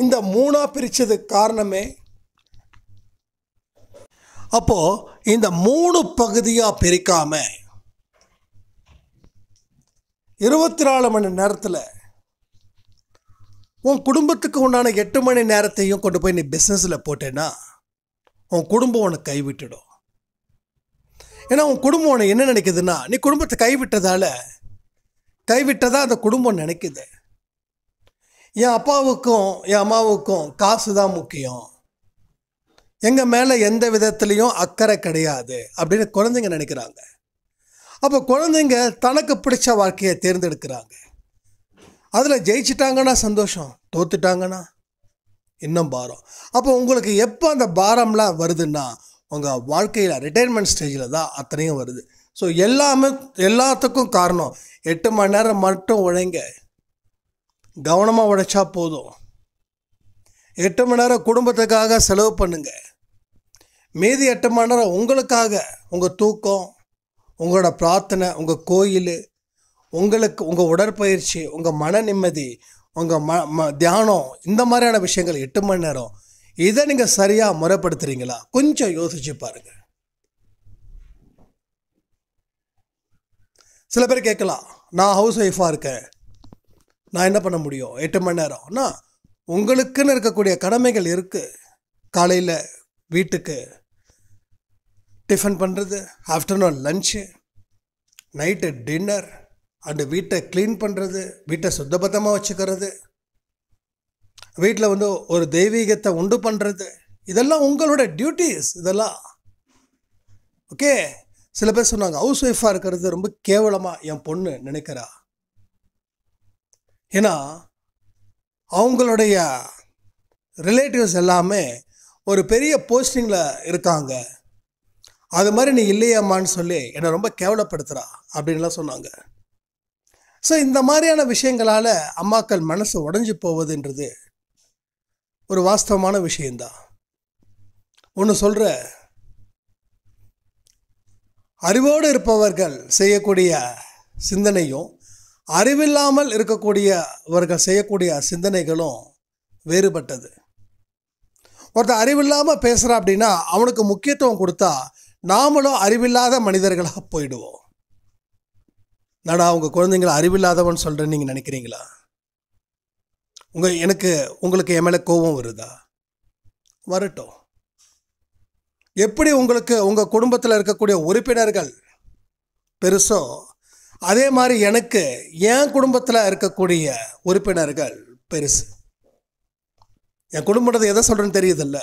இந்த மூணாக பிரித்ததுக்கு காரணமே அப்போது இந்த மூணு பகுதியாக பிரிக்காமல் இருபத்தி நாலு மணி நேரத்தில் உன் குடும்பத்துக்கு உண்டான எட்டு மணி நேரத்தையும் கொண்டு போய் நீ பிஸ்னஸில் போட்டேன்னா உன் குடும்பம் உனக்கு கைவிட்டுடும் ஏன்னா உன் குடும்பம் உனக்கு என்ன நினைக்குதுன்னா நீ குடும்பத்தை கைவிட்டதால் கைவிட்டதாக அந்த குடும்பம் நினைக்குது என் அப்பாவுக்கும் என் அம்மாவுக்கும் காசு தான் முக்கியம் எங்கள் மேலே எந்த விதத்துலேயும் அக்கறை கிடையாது அப்படின்னு குழந்தைங்க நினைக்கிறாங்க அப்போ குழந்தைங்க தனக்கு பிடிச்ச வாழ்க்கையை தேர்ந்தெடுக்கிறாங்க அதில் ஜெயிச்சிட்டாங்கன்னா சந்தோஷம் தோத்துட்டாங்கன்னா இன்னும் பாரம் அப்போ உங்களுக்கு எப்போ அந்த பாரம்லாம் வருதுன்னா உங்கள் வாழ்க்கையில் ரிட்டைர்மெண்ட் ஸ்டேஜில் தான் அத்தனையும் வருது ஸோ எல்லாமே எல்லாத்துக்கும் காரணம் எட்டு மணி நேரம் மட்டும் உழைங்க கவனமாக உழைச்சா போதும் எட்டு மணி நேரம் குடும்பத்துக்காக செலவு பண்ணுங்கள் மீதி எட்டு மணி நேரம் உங்களுக்காக உங்கள் தூக்கம் உங்களோட பிரார்த்தனை உங்கள் கோயில் உங்களுக்கு உங்கள் உடற்பயிற்சி உங்கள் மன நிம்மதி உங்கள் ம ம தியானம் இந்த மாதிரியான விஷயங்கள் எட்டு மணி நேரம் இதை நீங்கள் சரியாக முறைப்படுத்துகிறீங்களா கொஞ்சம் யோசிச்சு பாருங்கள் சில பேர் கேட்கலாம் நான் ஹவுஸ் ஒய்ஃபாக இருக்கேன் நான் என்ன பண்ண முடியும் எட்டு மணி நேரம்னா உங்களுக்குன்னு இருக்கக்கூடிய கடமைகள் இருக்குது காலையில் வீட்டுக்கு டிஃபன் பண்ணுறது afternoon lunch night dinner and வீட்டை க்ளீன் பண்ணுறது வீட்டை சுத்தபத்தமாக வச்சுக்கிறது வீட்டில் வந்து ஒரு தெய்வீகத்தை உண்டு பண்ணுறது இதெல்லாம் உங்களோட டியூட்டிஸ் இதெல்லாம் ஓகே சில பேர் சொன்னாங்க ஹவுஸ் ஒய்ஃபாக இருக்கிறது ரொம்ப கேவலமாக என் பொண்ணு நினைக்கிறா ஏன்னா அவங்களுடைய ரிலேட்டிவ்ஸ் எல்லாமே ஒரு பெரிய போஸ்டிங்கில் இருக்காங்க அது மாதிரி நீ இல்லையாம்மான்னு சொல்லி என்னை ரொம்ப கேவலப்படுத்துகிறா அப்படின்லாம் சொன்னாங்க ஸோ இந்த மாதிரியான விஷயங்களால் அம்மாக்கள் மனசு உடஞ்சி போவதுன்றது ஒரு வாஸ்தவமான விஷயந்தான் ஒன்று சொல்கிற அறிவோடு இருப்பவர்கள் செய்யக்கூடிய சிந்தனையும் அறிவில்லாமல் இருக்கக்கூடியவர்கள் செய்யக்கூடிய சிந்தனைகளும் வேறுபட்டது ஒருத்தர் அறிவில்லாமல் பேசுகிறா அப்படின்னா அவனுக்கு முக்கியத்துவம் கொடுத்தா நாமளும் அறிவில்லாத மனிதர்களாக போயிடுவோம் நான் அவங்க குழந்தைங்களை அறிவில்லாதவன் சொல்கிறேன்னு நீங்கள் நினைக்கிறீங்களா உங்கள் எனக்கு உங்களுக்கு என் மேலே கோபம் வருதா வரட்டும் எப்படி உங்களுக்கு உங்கள் குடும்பத்தில் இருக்கக்கூடிய உறுப்பினர்கள் பெருசோ அதே மாதிரி எனக்கு என் குடும்பத்தில் இருக்கக்கூடிய உறுப்பினர்கள் பெருசு என் குடும்பத்தை எதை சொல்கிறேன்னு தெரியுதில்ல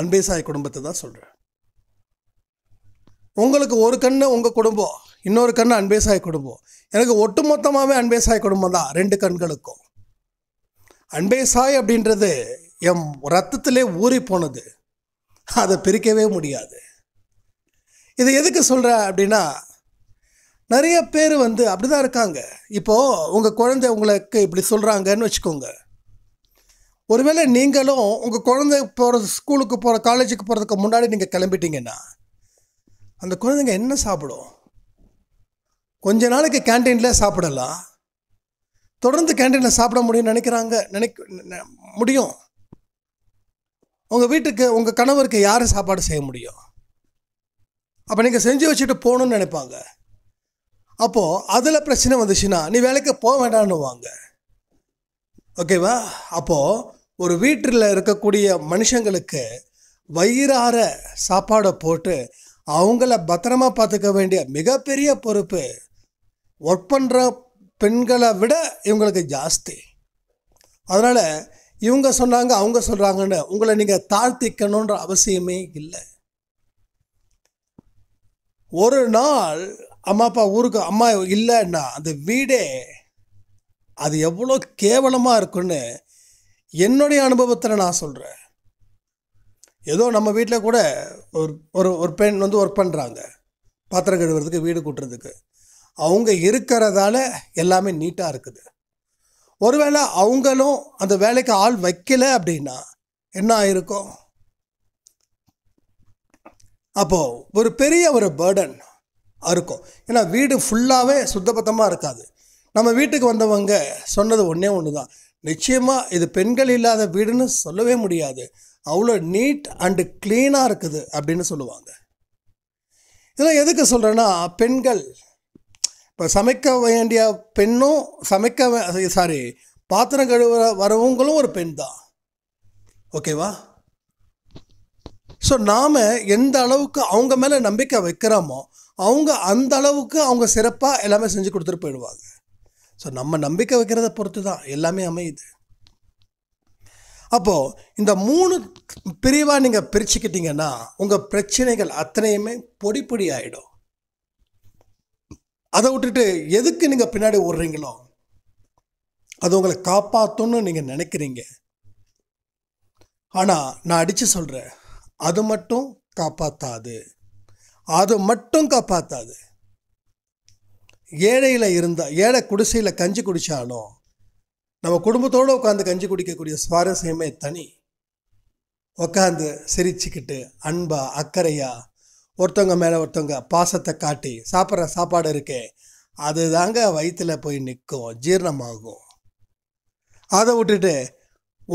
அன்பேசாய் குடும்பத்தை தான் சொல்கிறேன் உங்களுக்கு ஒரு கண்ணு உங்கள் குடும்பம் இன்னொரு கண்ணு அன்பேசாய் குடும்பம் எனக்கு ஒட்டு மொத்தமாகவே அன்பேசாய் குடும்பம் தான் ரெண்டு கண்களுக்கும் அன்பேசாய் அப்படின்றது என் ரத்தத்திலே ஊறி போனது அதை பிரிக்கவே முடியாது இது எதுக்கு சொல்கிற அப்படின்னா நிறைய பேர் வந்து அப்படி தான் இருக்காங்க இப்போது உங்கள் குழந்தை உங்களுக்கு இப்படி சொல்கிறாங்கன்னு வச்சுக்கோங்க ஒருவேளை நீங்களும் உங்கள் குழந்தை போகிற ஸ்கூலுக்கு போகிற காலேஜுக்கு போகிறதுக்கு முன்னாடி நீங்கள் கிளம்பிட்டீங்கன்னா அந்த குழந்தைங்க என்ன சாப்பிடும் கொஞ்ச நாளைக்கு கேன்டீனில் சாப்பிடலாம் தொடர்ந்து கேன்டீனில் சாப்பிட முடியும்னு நினைக்கிறாங்க நினைக்க முடியும் உங்கள் வீட்டுக்கு உங்கள் கணவருக்கு யார் சாப்பாடு செய்ய முடியும் அப்போ நீங்கள் செஞ்சு வச்சுட்டு போகணும்னு நினைப்பாங்க அப்போது அதில் பிரச்சனை வந்துச்சுன்னா நீ வேலைக்கு போக வேண்டான்னுவாங்க ஓகேவா அப்போது ஒரு வீட்டில் இருக்கக்கூடிய மனுஷங்களுக்கு வயிறார சாப்பாடை போட்டு அவங்கள பத்திரமா பார்த்துக்க வேண்டிய மிகப்பெரிய பொறுப்பு ஒர்க் பண்ணுற பெண்களை விட இவங்களுக்கு ஜாஸ்தி அதனால் இவங்க சொன்னாங்க அவங்க சொல்கிறாங்கன்னு உங்களை நீங்கள் தாழ்த்திக்கணுன்ற அவசியமே இல்லை ஒரு நாள் அம்மா அப்பா ஊருக்கு அம்மா இல்லைன்னா அந்த வீடே அது எவ்வளோ கேவலமாக இருக்குன்னு என்னுடைய அனுபவத்தில் நான் சொல்கிறேன் ஏதோ நம்ம வீட்டில் கூட ஒரு ஒரு ஒரு பெண் வந்து ஒர்க் பண்ணுறாங்க பாத்திரம் கழுவுறதுக்கு வீடு கூட்டுறதுக்கு அவங்க இருக்கிறதால எல்லாமே நீட்டாக இருக்குது ஒருவேளை அவங்களும் அந்த வேலைக்கு ஆள் வைக்கல அப்படின்னா என்ன ஆயிருக்கும் அப்போது ஒரு பெரிய ஒரு பேர்டன் இருக்கும் ஏன்னா வீடு ஃபுல்லாகவே சுத்தபத்தமாக இருக்காது நம்ம வீட்டுக்கு வந்தவங்க சொன்னது ஒன்றே ஒன்று தான் நிச்சயமாக இது பெண்கள் இல்லாத வீடுன்னு சொல்லவே முடியாது அவ்வளோ நீட் அண்டு க்ளீனாக இருக்குது அப்படின்னு சொல்லுவாங்க இதெல்லாம் எதுக்கு சொல்கிறேன்னா பெண்கள் இப்போ சமைக்க வேண்டிய பெண்ணும் சமைக்க சாரி பாத்திரம் கழுவுற வரவங்களும் ஒரு பெண் தான் ஓகேவா ஸோ நாம் எந்த அளவுக்கு அவங்க மேலே நம்பிக்கை வைக்கிறோமோ அவங்க அந்த அளவுக்கு அவங்க சிறப்பாக எல்லாமே செஞ்சு கொடுத்துட்டு போயிடுவாங்க ஸோ நம்ம நம்பிக்கை வைக்கிறத பொறுத்து தான் எல்லாமே அமையுது அப்போது இந்த மூணு பிரிவாக நீங்கள் பிரிச்சுக்கிட்டிங்கன்னா உங்கள் பிரச்சனைகள் அத்தனையுமே பொடி பொடி ஆகிடும் அதை விட்டுட்டு எதுக்கு நீங்கள் பின்னாடி ஓடுறீங்களோ அது உங்களை காப்பாற்றணும்னு நீங்கள் நினைக்கிறீங்க ஆனால் நான் அடித்து சொல்கிறேன் அது மட்டும் காப்பாற்றாது அது மட்டும் காப்பாற்றாது ஏழையில் இருந்தால் ஏழை குடிசையில் கஞ்சி குடித்தாலும் நம்ம குடும்பத்தோடு உட்காந்து கஞ்சி குடிக்கக்கூடிய சுவாரஸ்யமே தனி உட்காந்து சிரிச்சுக்கிட்டு அன்பா அக்கறையா ஒருத்தவங்க மேலே ஒருத்தவங்க பாசத்தை காட்டி சாப்பிட்ற சாப்பாடு இருக்கே அது தாங்க வயிற்றில் போய் நிற்கும் ஜீரணமாகும் அதை விட்டுட்டு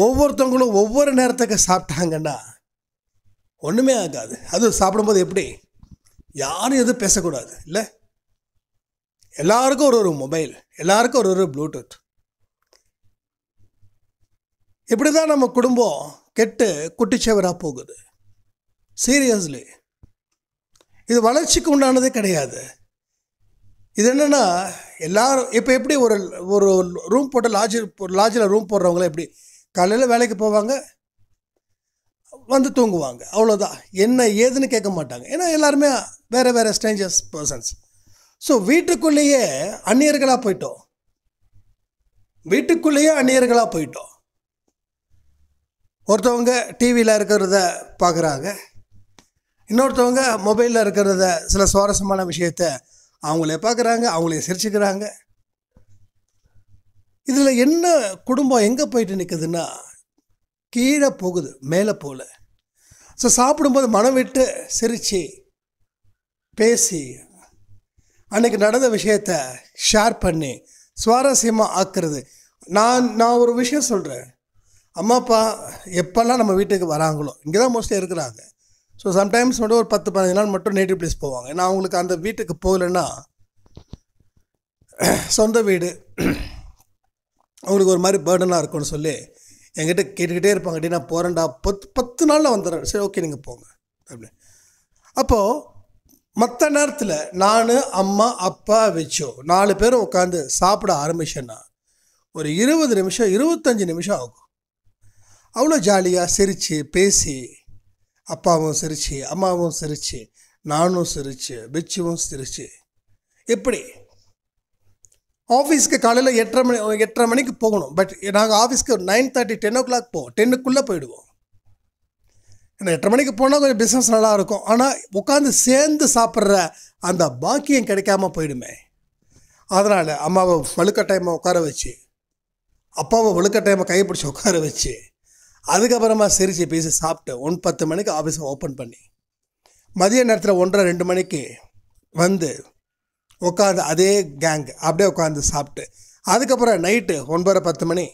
ஒவ்வொருத்தவங்களும் ஒவ்வொரு நேரத்துக்கு சாப்பிட்டாங்கன்னா ஒன்றுமே ஆகாது அதுவும் சாப்பிடும்போது எப்படி யாரும் எதுவும் பேசக்கூடாது இல்லை எல்லாருக்கும் ஒரு ஒரு மொபைல் எல்லாருக்கும் ஒரு ஒரு ப்ளூடூத் இப்படி தான் நம்ம குடும்பம் கெட்டு குட்டிச்சவராக போகுது சீரியஸ்லி இது வளர்ச்சிக்கு உண்டானதே கிடையாது இது என்னென்னா எல்லாரும் இப்போ எப்படி ஒரு ஒரு ரூம் போட்ட லாட்ஜ் லாஜில் ரூம் போடுறவங்கள எப்படி காலையில் வேலைக்கு போவாங்க வந்து தூங்குவாங்க அவ்வளோதான் என்ன ஏதுன்னு கேட்க மாட்டாங்க ஏன்னா எல்லாருமே வேறு வேறு ஸ்ட்ரேஞ்சர்ஸ் பர்சன்ஸ் ஸோ வீட்டுக்குள்ளேயே அந்நியர்களாக போயிட்டோம் வீட்டுக்குள்ளேயே அந்நியர்களாக போயிட்டோம் ஒருத்தவங்க டிவியில் இருக்கிறத பார்க்குறாங்க இன்னொருத்தவங்க மொபைலில் இருக்கிறத சில சுவாரஸ்யமான விஷயத்த அவங்களே பார்க்குறாங்க அவங்களே சிரிச்சுக்கிறாங்க இதில் என்ன குடும்பம் எங்கே போயிட்டு நிற்குதுன்னா கீழே போகுது மேலே போகல ஸோ சாப்பிடும்போது மனம் விட்டு சிரித்து பேசி அன்றைக்கி நடந்த விஷயத்த ஷேர் பண்ணி சுவாரஸ்யமாக ஆக்குறது நான் நான் ஒரு விஷயம் சொல்கிறேன் அம்மா அப்பா எப்போல்லாம் நம்ம வீட்டுக்கு வராங்களோ இங்கே தான் மோஸ்ட்லி இருக்கிறாங்க ஸோ சம்டைம்ஸ் மட்டும் ஒரு பத்து பதினஞ்சு நாள் மட்டும் நேட்டிவ் பிளேஸ் போவாங்க ஏன்னா அவங்களுக்கு அந்த வீட்டுக்கு போகலன்னா சொந்த வீடு அவங்களுக்கு ஒரு மாதிரி பேர்டனாக இருக்கும்னு சொல்லி என்கிட்ட கேட்டுக்கிட்டே இருப்பாங்க நான் போகிறேன்டா பத்து பத்து நாளில் வந்துடுறேன் சரி ஓகே நீங்கள் போங்க அப்படின்னு அப்போது மற்ற நேரத்தில் நான் அம்மா அப்பா வச்சோ நாலு பேரும் உட்காந்து சாப்பிட ஆரம்பிச்சேன்னா ஒரு இருபது நிமிஷம் இருபத்தஞ்சி நிமிஷம் ஆகும் அவ்வளோ ஜாலியாக சிரித்து பேசி அப்பாவும் சிரித்து அம்மாவும் சிரித்து நானும் சிரித்து பிச்சுவும் சிரித்து எப்படி ஆஃபீஸ்க்கு காலையில் எட்டரை மணி எட்டரை மணிக்கு போகணும் பட் நாங்கள் ஆஃபீஸ்க்கு ஒரு nine thirty ten o'clock போவோம் டென்னுக்குள்ளே போயிடுவோம் ஏன்னா எட்டரை மணிக்கு போனால் கொஞ்சம் பிஸ்னஸ் நல்லாயிருக்கும் ஆனால் உட்காந்து சேர்ந்து சாப்பிட்ற அந்த பாக்கியம் கிடைக்காம போயிடுமே அதனால் அம்மாவை வழுக்கட்டாயமாக உட்கார வச்சு அப்பாவை வழுக்கட்டாயமாக கைப்பிடிச்சி உட்கார வச்சு அதுக்கப்புறமா சிரித்து பேசி சாப்பிட்டு ஒன் பத்து மணிக்கு ஆஃபீஸை ஓப்பன் பண்ணி மதிய நேரத்தில் ஒன்றரை ரெண்டு மணிக்கு வந்து உட்காந்து அதே கேங் அப்படியே உட்காந்து சாப்பிட்டு அதுக்கப்புறம் நைட்டு ஒன்பது பத்து மணி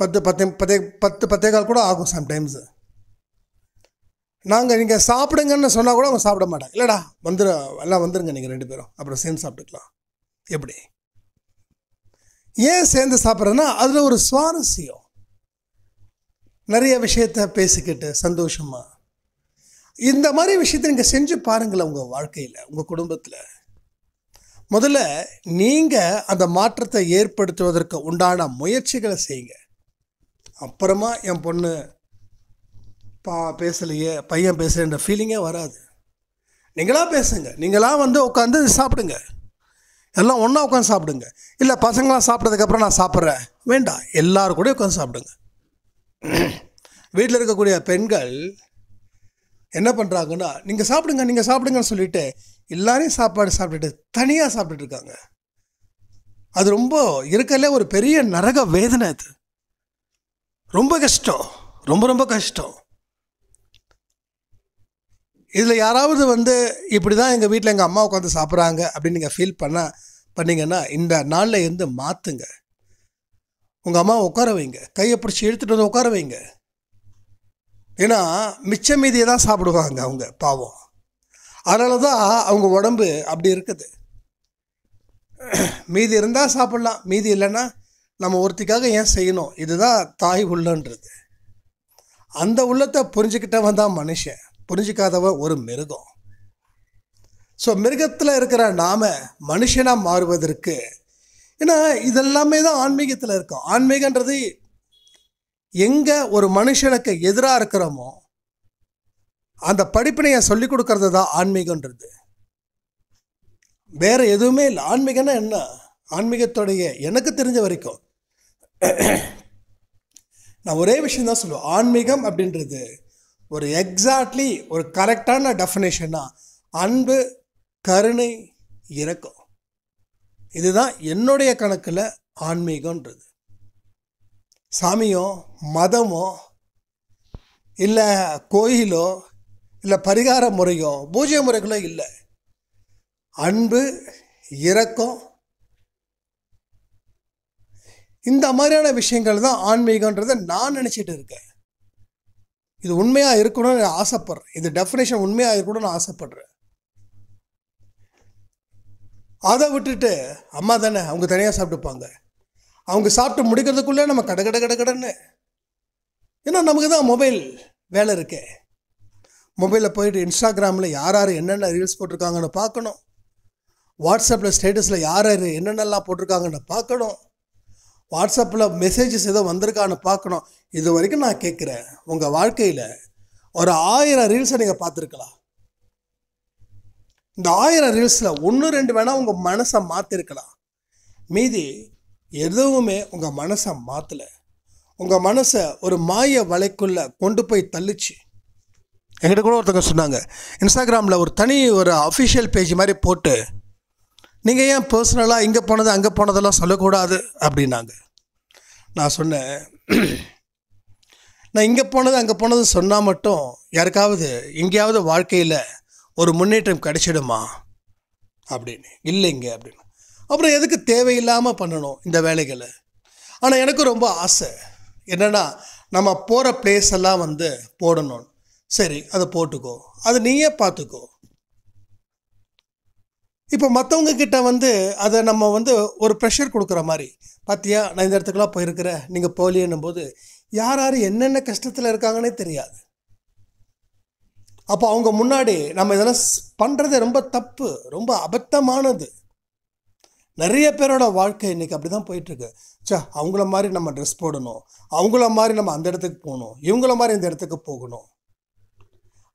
பத்து பத்து பத்தே பத்து பத்தே கால் கூட ஆகும் சம்டைம்ஸு நாங்கள் நீங்கள் சாப்பிடுங்கன்னு சொன்னால் கூட அவங்க சாப்பிட மாட்டாங்க இல்லைடா வந்துரு எல்லாம் வந்துடுங்க நீங்கள் ரெண்டு பேரும் அப்புறம் சேர்ந்து சாப்பிட்டுக்கலாம் எப்படி ஏன் சேர்ந்து சாப்பிட்றதுன்னா அதில் ஒரு சுவாரஸ்யம் நிறைய விஷயத்த பேசிக்கிட்டு சந்தோஷமாக இந்த மாதிரி விஷயத்த நீங்கள் செஞ்சு பாருங்களேன் உங்கள் வாழ்க்கையில் உங்கள் குடும்பத்தில் முதல்ல நீங்கள் அந்த மாற்றத்தை ஏற்படுத்துவதற்கு உண்டான முயற்சிகளை செய்யுங்க அப்புறமா என் பொண்ணு பா பேசலையே பையன் பேசலைன்ற ஃபீலிங்கே வராது நீங்களாக பேசுங்க நீங்களாக வந்து உட்காந்து சாப்பிடுங்க எல்லாம் ஒன்றா உட்காந்து சாப்பிடுங்க இல்லை பசங்களாம் சாப்பிட்றதுக்கப்புறம் நான் சாப்பிட்றேன் வேண்டாம் எல்லோரும் கூட உட்காந்து சாப்பிடுங்க வீட்டில் இருக்கக்கூடிய பெண்கள் என்ன பண்ணுறாங்கன்னா நீங்கள் சாப்பிடுங்க நீங்கள் சாப்பிடுங்கன்னு சொல்லிட்டு எல்லாரையும் சாப்பாடு சாப்பிட்டுட்டு தனியாக சாப்பிட்டுட்டு இருக்காங்க அது ரொம்ப இருக்கல ஒரு பெரிய நரக வேதனை அது ரொம்ப கஷ்டம் ரொம்ப ரொம்ப கஷ்டம் இதில் யாராவது வந்து இப்படி தான் எங்கள் வீட்டில் எங்கள் அம்மா உட்காந்து சாப்பிட்றாங்க அப்படின்னு நீங்கள் ஃபீல் பண்ண பண்ணிங்கன்னா இந்த நாளில் இருந்து மாற்றுங்க உங்கள் அம்மாவை உட்கார வைங்க கையை பிடிச்சி எடுத்துகிட்டு வந்து உட்கார வைங்க ஏன்னா மிச்ச மீதியை தான் சாப்பிடுவாங்க அவங்க பாவம் அதனால தான் அவங்க உடம்பு அப்படி இருக்குது [CLEARS THROAT] மீதி இருந்தால் சாப்பிட்லாம் மீதி இல்லைன்னா நம்ம ஒருத்திக்காக ஏன் செய்யணும் இதுதான் தாய் உள்ளன்றது அந்த உள்ளத்தை புரிஞ்சுக்கிட்டவன் தான் மனுஷன் புரிஞ்சிக்காதவன் ஒரு மிருகம் ஸோ மிருகத்தில் இருக்கிற நாம மனுஷனாக மாறுவதற்கு ஏன்னா இதெல்லாமே தான் ஆன்மீகத்தில் இருக்கும் ஆன்மீகன்றது எங்கே ஒரு மனுஷனுக்கு எதிராக இருக்கிறோமோ அந்த படிப்பினையை சொல்லி கொடுக்கறது தான் ஆன்மீகன்றது வேறு எதுவுமே இல்லை ஆன்மீகம்னா என்ன ஆன்மீகத்துடைய எனக்கு தெரிஞ்ச வரைக்கும் நான் ஒரே விஷயம் தான் சொல்லுவேன் ஆன்மீகம் அப்படின்றது ஒரு எக்ஸாக்ட்லி ஒரு கரெக்டான டெஃபினேஷன்னா அன்பு கருணை இறக்கம் இதுதான் என்னுடைய கணக்கில் ஆன்மீகன்றது சாமியோ மதமோ இல்லை கோயிலோ இல்லை பரிகார முறையோ பூஜை முறைகளோ இல்லை அன்பு இரக்கம் இந்த மாதிரியான விஷயங்கள் தான் ஆன்மீகன்றத நான் நினச்சிட்டு இருக்கேன் இது உண்மையாக இருக்கணும்னு ஆசைப்பட்றேன் இது டெஃபினேஷன் உண்மையாக இருக்கணும்னு ஆசைப்பட்றேன் அதை விட்டுட்டு அம்மா தானே அவங்க தனியாக சாப்பிட்டுப்பாங்க அவங்க சாப்பிட்டு முடிக்கிறதுக்குள்ளே நம்ம கடை கடை கடை கடன்னு ஏன்னா நமக்கு தான் மொபைல் வேலை இருக்கே மொபைலில் போயிட்டு இன்ஸ்டாகிராமில் யார் யார் என்னென்ன ரீல்ஸ் போட்டிருக்காங்கன்னு பார்க்கணும் வாட்ஸ்அப்பில் ஸ்டேட்டஸில் யார் யார் என்னென்னலாம் போட்டிருக்காங்கன்னு பார்க்கணும் வாட்ஸ்அப்பில் மெசேஜஸ் ஏதோ வந்திருக்கான்னு பார்க்கணும் இது வரைக்கும் நான் கேட்குறேன் உங்கள் வாழ்க்கையில் ஒரு ஆயிரம் ரீல்ஸை நீங்கள் பார்த்துருக்கலாம் இந்த ஆயிரம் ரீல்ஸில் ஒன்று ரெண்டு வேணால் உங்கள் மனசை மாற்றிருக்கலாம் மீதி எதுவுமே உங்கள் மனசை மாற்றலை உங்கள் மனசை ஒரு மாய வலைக்குள்ளே கொண்டு போய் தள்ளிச்சு எங்கிட்ட கூட ஒருத்தங்க சொன்னாங்க இன்ஸ்டாகிராமில் ஒரு தனி ஒரு அஃபிஷியல் பேஜ் மாதிரி போட்டு நீங்கள் ஏன் பர்சனலாக இங்கே போனது அங்கே போனதெல்லாம் சொல்லக்கூடாது அப்படின்னாங்க நான் சொன்னேன் நான் இங்கே போனது அங்கே போனது சொன்னால் மட்டும் யாருக்காவது எங்கேயாவது வாழ்க்கையில் ஒரு முன்னேற்றம் கிடைச்சிடுமா அப்படின்னு இல்லைங்க அப்படின்னு அப்புறம் எதுக்கு தேவையில்லாமல் பண்ணணும் இந்த வேலைகளை ஆனால் எனக்கு ரொம்ப ஆசை என்னென்னா நம்ம போகிற பிளேஸ் எல்லாம் வந்து போடணும் சரி அதை போட்டுக்கோ அதை நீயே பார்த்துக்கோ இப்போ மற்றவங்க கிட்ட வந்து அதை நம்ம வந்து ஒரு ப்ரெஷர் கொடுக்குற மாதிரி பார்த்தியா நான் இந்த இடத்துக்குலாம் போயிருக்கிறேன் நீங்கள் போலியன்னும் போது யார் யார் என்னென்ன கஷ்டத்தில் இருக்காங்கன்னே தெரியாது அப்போ அவங்க முன்னாடி நம்ம இதெல்லாம் பண்ணுறது ரொம்ப தப்பு ரொம்ப அபத்தமானது நிறைய பேரோட வாழ்க்கை இன்றைக்கி அப்படி தான் போயிட்டுருக்கு சே அவங்கள மாதிரி நம்ம ட்ரெஸ் போடணும் அவங்கள மாதிரி நம்ம அந்த இடத்துக்கு போகணும் இவங்கள மாதிரி இந்த இடத்துக்கு போகணும்